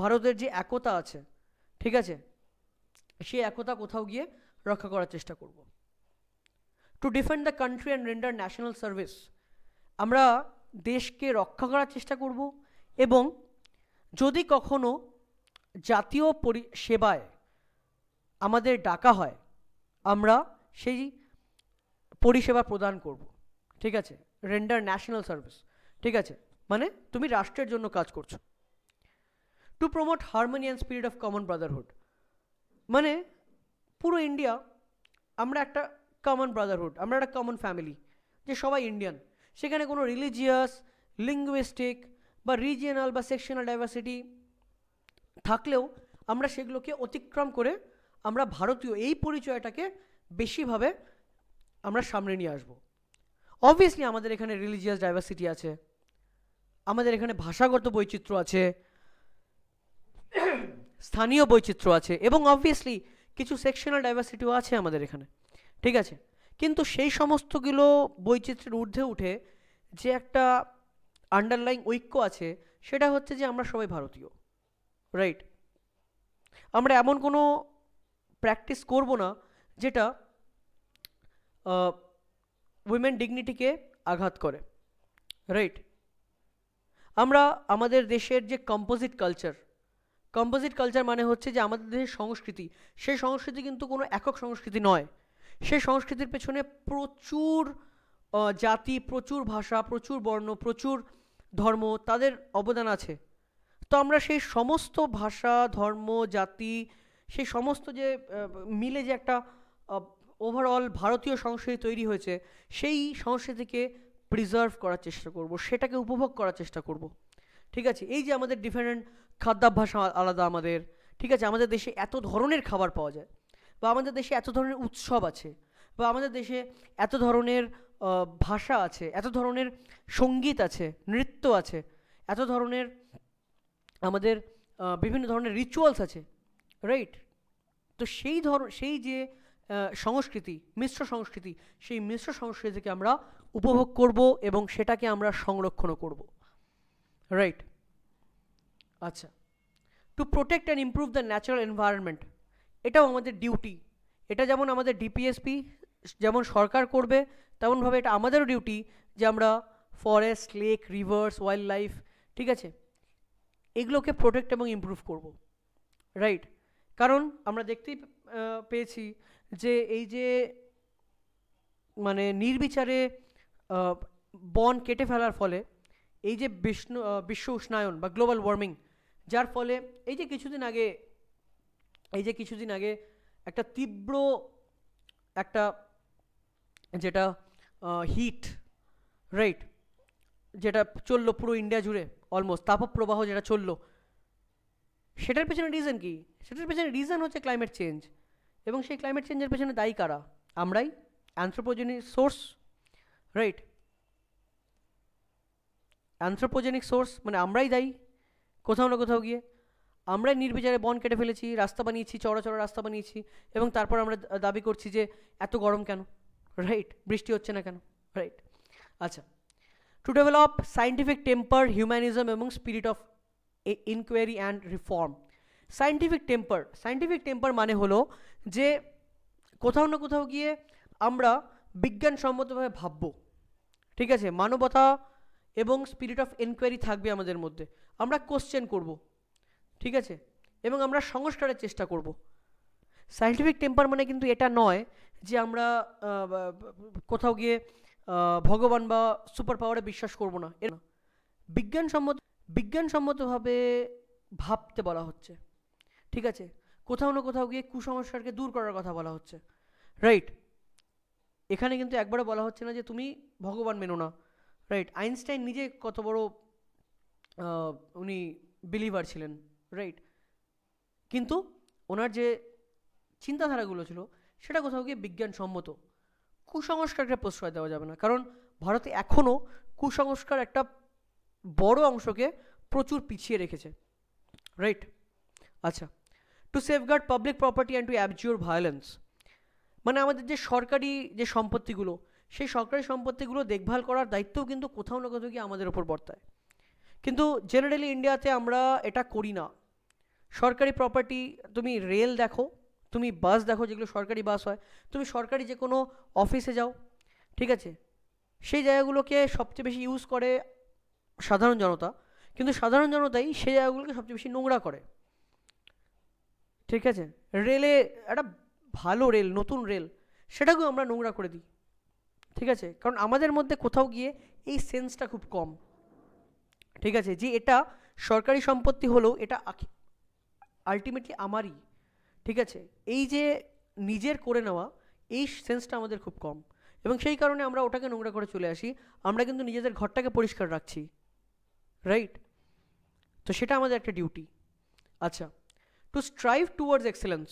ভারতের যে একতা আছে ঠিক আছে সেই একতা কোথাও গিয়ে রক্ষা করার চেষ্টা করব to defend the country and render national service আমরা দেশকে রক্ষা করার চেষ্টা করব এবং যদি কখনো জাতীয় সেবায় আমাদের ডাকা হয় আমরা সেই পরিষেবা প্রদান করব ঠিক আছে রেন্ডার ন্যাশনাল সার্ভিস ঠিক আছে মানে তুমি রাষ্ট্রের জন্য কাজ করছো to promote harmony and spirit of common brotherhood মানে পুরো ইন্ডিয়া আমরা একটা কমন ব্রাদারহুড আমরা একটা কমন ফ্যামিলি যে সবাই ইন্ডিয়ান সেখানে কোনো রিলিজিয়াস লিঙ্গুইস্টিক বা রিজিয়নাল বা সেকশনাল ডাইভার্সিটি থাকলেও আমরা সেগুলোকে অতিক্রম করে আমরা ভারতীয় এই পরিচয়টাকে বেশিভাবে আমরা সামনে নিয়ে আসব অবভিয়াসলি আমাদের এখানে রিলিজিয়াস ডাইভার্সিটি আছে আমাদের এখানে ভাষাগত বৈচিত্র্য আছে স্থানীয় বৈচিত্র্য আছে এবং অবভিয়াসলি কিছু সেকশনাল ডাইভার্সিটিও আছে আমাদের এখানে ঠিক আছে কিন্তু সেই সমস্তগুলো বৈচিত্র্যের ঊর্ধ্বে উঠে যে একটা আন্ডারলাইং ঐক্য আছে সেটা হচ্ছে যে আমরা সবাই ভারতীয় রাইট আমরা এমন কোনো প্র্যাকটিস করব না যেটা উইমেন ডিগনিটিকে আঘাত করে রাইট আমরা আমাদের দেশের যে কম্পোজিট কালচার কম্পোজিট কালচার মানে হচ্ছে যে আমাদের দেশের সংস্কৃতি সেই সংস্কৃতি কিন্তু কোনো একক সংস্কৃতি নয় সেই সংস্কৃতির পেছনে প্রচুর জাতি প্রচুর ভাষা প্রচুর বর্ণ প্রচুর ধর্ম তাদের অবদান আছে তো আমরা সেই সমস্ত ভাষা ধর্ম জাতি সেই সমস্ত যে মিলে যে একটা ওভারঅল ভারতীয় সংস্কৃতি তৈরি হয়েছে সেই সংস্কৃতিকে প্রিজার্ভ করার চেষ্টা করব সেটাকে উপভোগ করার চেষ্টা করব ঠিক আছে এই যে আমাদের ডিফারেন্ট খাদ্যাভ্যাস আলাদা আমাদের ঠিক আছে আমাদের দেশে এত ধরনের খাবার পাওয়া যায় বা আমাদের দেশে এত ধরনের উৎসব আছে বা আমাদের দেশে এত ধরনের ভাষা আছে এত ধরনের সঙ্গীত আছে নৃত্য আছে এত ধরনের আমাদের বিভিন্ন ধরনের রিচুয়ালস আছে রাইট তো সেই ধর সেই যে সংস্কৃতি মিশ্র সংস্কৃতি সেই মিশ্র সংস্কৃতিকে আমরা উপভোগ করব এবং সেটাকে আমরা সংরক্ষণও করব রাইট আচ্ছা to protect and improve the natural environment এটাও আমাদের ডিউটি এটা যেমন আমাদের ডিপিএসপি যেমন সরকার করবে তেমনভাবে এটা আমাদেরও ডিউটি যে আমরা forest lake rivers wild life ঠিক আছে এগুলোকে প্রোটেক্ট এবং ইম্প্রুভ করব রাইট কারণ আমরা দেখতেই পেয়েছি যে এই যে মানে নির্বিচারে বন কেটে ফেলার ফলে এই যে বিষ্ণু বিশ্ব উষ্ণায়ন বা গ্লোবাল ওয়ার্মিং যার ফলে এই যে কিছুদিন আগে এই যে কিছুদিন আগে একটা তীব্র একটা যেটা হিট রাইট যেটা চললো পুরো ইন্ডিয়া জুড়ে অলমোস্ট তাপপ্রবাহ যেটা চললো সেটার পেছনে রিজন কি সেটার পেছনে রিজন হচ্ছে ক্লাইমেট চেঞ্জ এবং সেই ক্লাইমেট চেঞ্জের পেছনে দায়ী কারা আমরাই anthropogenic source right anthropogenic source মানে আমরাই দায়ী কোথাও না কোথাও গিয়ে আমরাই নির্বিচারে বন কেটে ফেলেছি রাস্তা বানিয়েছি চড়া চড়া রাস্তা বানিয়েছি এবং তারপর আমরা দাবি করছি যে এত গরম কেন রাইট বৃষ্টি হচ্ছে না কেন রাইট আচ্ছা to develop scientific temper humanism এবং spirit of inquiry and reform scientific temper scientific temper মানে হলো যে কোথাও না কোথাও গিয়ে আমরা বিজ্ঞানসম্মতভাবে ভাবব ঠিক আছে মানবতা এবং স্পিরিট অফ এনকোয়ারি থাকবে আমাদের মধ্যে আমরা কোশ্চেন করব ঠিক আছে এবং আমরা সংস্কারের চেষ্টা করব সায়েন্টিফিক টেম্পার মানে কিন্তু এটা নয় যে আমরা কোথাও গিয়ে ভগবান বা সুপার পাওয়ারে বিশ্বাস করব না বিজ্ঞানসম্মত বিজ্ঞানসম্মতভাবে ভাবতে বলা হচ্ছে ঠিক আছে কোথাও না কোথাও গিয়ে কুসংস্কারকে দূর করার কথা বলা হচ্ছে রাইট এখানে কিন্তু একবারে বলা হচ্ছে না যে তুমি ভগবান মেনো না রাইট আইনস্টাইন নিজে কত বড় উনি বিলিভার ছিলেন রাইট কিন্তু ওনার যে চিন্তাধারাগুলো ছিল সেটা কোথাও গিয়ে বিজ্ঞানসম্মত কুসংস্কারকে প্রশ্রয় দেওয়া যাবে না কারণ ভারতে এখনও কুসংস্কার একটা বড় অংশকে প্রচুর পিছিয়ে রেখেছে রাইট আচ্ছা to safeguard public property and to abjure violence মানে আমাদের যে সরকারি যে সম্পত্তিগুলো সেই সরকারি সম্পত্তিগুলো দেখভাল করার দায়িত্বও কিন্তু কোথাও না কোথাও গিয়ে আমাদের ওপর বর্তায় কিন্তু জেনারেলি ইন্ডিয়াতে আমরা এটা করি না সরকারি প্রপার্টি তুমি রেল দেখো তুমি বাস দেখো যেগুলো সরকারি বাস হয় তুমি সরকারি যে কোনো অফিসে যাও ঠিক আছে সেই জায়গাগুলোকে সবচেয়ে বেশি ইউজ করে সাধারণ জনতা কিন্তু সাধারণ জনতাই সেই জায়গাগুলোকে সবচেয়ে বেশি নোংরা করে ঠিক আছে রেলে একটা ভালো রেল নতুন রেল সেটাকেও আমরা নোংরা করে দিই ঠিক আছে কারণ আমাদের মধ্যে কোথাও গিয়ে এই সেন্সটা খুব কম ঠিক আছে যে এটা সরকারি সম্পত্তি হলেও এটা আলটিমেটলি আমারই ঠিক আছে এই যে নিজের করে নেওয়া এই সেন্সটা আমাদের খুব কম এবং সেই কারণে আমরা ওটাকে নোংরা করে চলে আসি আমরা কিন্তু নিজেদের ঘরটাকে পরিষ্কার রাখছি রাইট তো সেটা আমাদের একটা ডিউটি আচ্ছা to strive towards excellence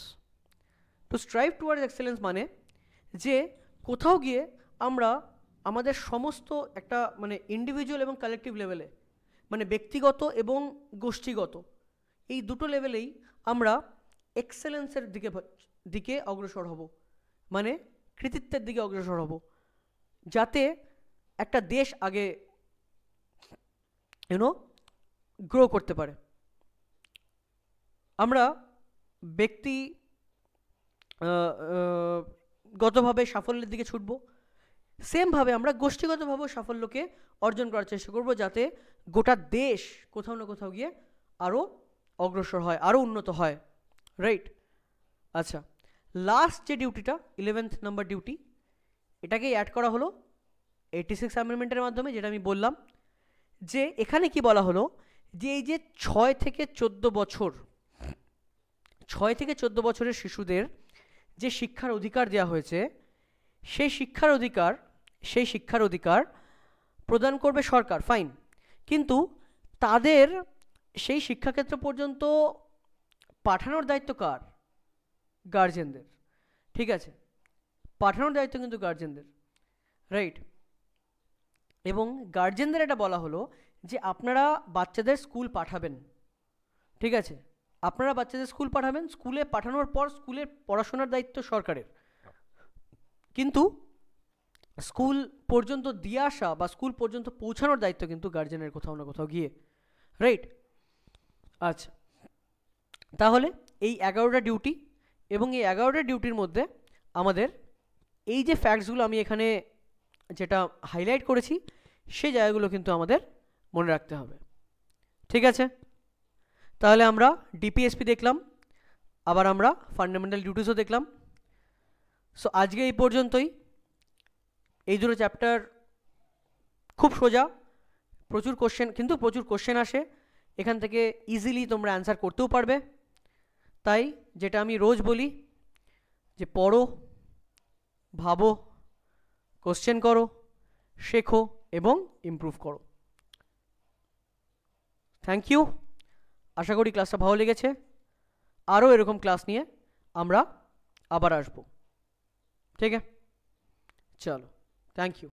to strive towards excellence মানে যে কোথাও গিয়ে আমরা আমাদের সমস্ত একটা মানে ইন্ডিভিজুয়াল এবং কালেকটিভ লেভেলে মানে ব্যক্তিগত এবং গোষ্ঠীগত এই দুটো লেভেলেই আমরা এক্সেলেন্সের দিকে দিকে অগ্রসর হব মানে কৃতিত্বের দিকে অগ্রসর হব যাতে একটা দেশ আগে ইউনো গ্রো করতে পারে আমরা ব্যক্তি গতভাবে সাফল্যের দিকে ছুটব সেমভাবে আমরা গোষ্ঠীগতভাবেও সাফল্যকে অর্জন করার চেষ্টা করব যাতে গোটা দেশ কোথাও না কোথাও গিয়ে আরও অগ্রসর হয় আরও উন্নত হয় রাইট আচ্ছা লাস্ট যে ডিউটিটা ইলেভেন্থ নাম্বার ডিউটি এটাকে অ্যাড করা হলো এইটি সিক্স অ্যামেন্ডমেন্টের মাধ্যমে যেটা আমি বললাম যে এখানে কি বলা হলো যে এই যে ছয় থেকে চোদ্দো বছর ছয় থেকে চোদ্দ বছরের শিশুদের যে শিক্ষার অধিকার দেওয়া হয়েছে সেই শিক্ষার অধিকার সেই শিক্ষার অধিকার প্রদান করবে সরকার ফাইন কিন্তু তাদের সেই শিক্ষাক্ষেত্র পর্যন্ত পাঠানোর দায়িত্ব কার গার্জেনদের ঠিক আছে পাঠানোর দায়িত্ব কিন্তু গার্জেনদের রাইট এবং গার্জেনদের এটা বলা হলো যে আপনারা বাচ্চাদের স্কুল পাঠাবেন ঠিক আছে আপনারা বাচ্চাদের স্কুল পাঠাবেন স্কুলে পাঠানোর পর স্কুলের পড়াশোনার দায়িত্ব সরকারের কিন্তু স্কুল পর্যন্ত দিয়ে আসা বা স্কুল পর্যন্ত পৌঁছানোর দায়িত্ব কিন্তু গার্জেনের কোথাও না কোথাও গিয়ে রাইট আচ্ছা তাহলে এই এগারোটা ডিউটি এবং এই এগারোটা ডিউটির মধ্যে আমাদের এই যে ফ্যাক্টসগুলো আমি এখানে যেটা হাইলাইট করেছি সেই জায়গাগুলো কিন্তু আমাদের মনে রাখতে হবে ঠিক আছে তাহলে আমরা ডিপিএসপি দেখলাম আবার আমরা ফান্ডামেন্টাল ডিউটিসও দেখলাম সো আজকে এই পর্যন্তই এই দুটো চ্যাপ্টার খুব সোজা প্রচুর কোশ্চেন কিন্তু প্রচুর কোশ্চেন আসে এখান থেকে ইজিলি তোমরা অ্যান্সার করতেও পারবে তাই যেটা আমি রোজ বলি যে পড়ো ভাবো কোশ্চেন করো শেখো এবং ইমপ্রুভ করো থ্যাংক ইউ আশা করি ক্লাসটা ভালো লেগেছে আরও এরকম ক্লাস নিয়ে আমরা আবার আসব ঠিক আছে চলো থ্যাংক ইউ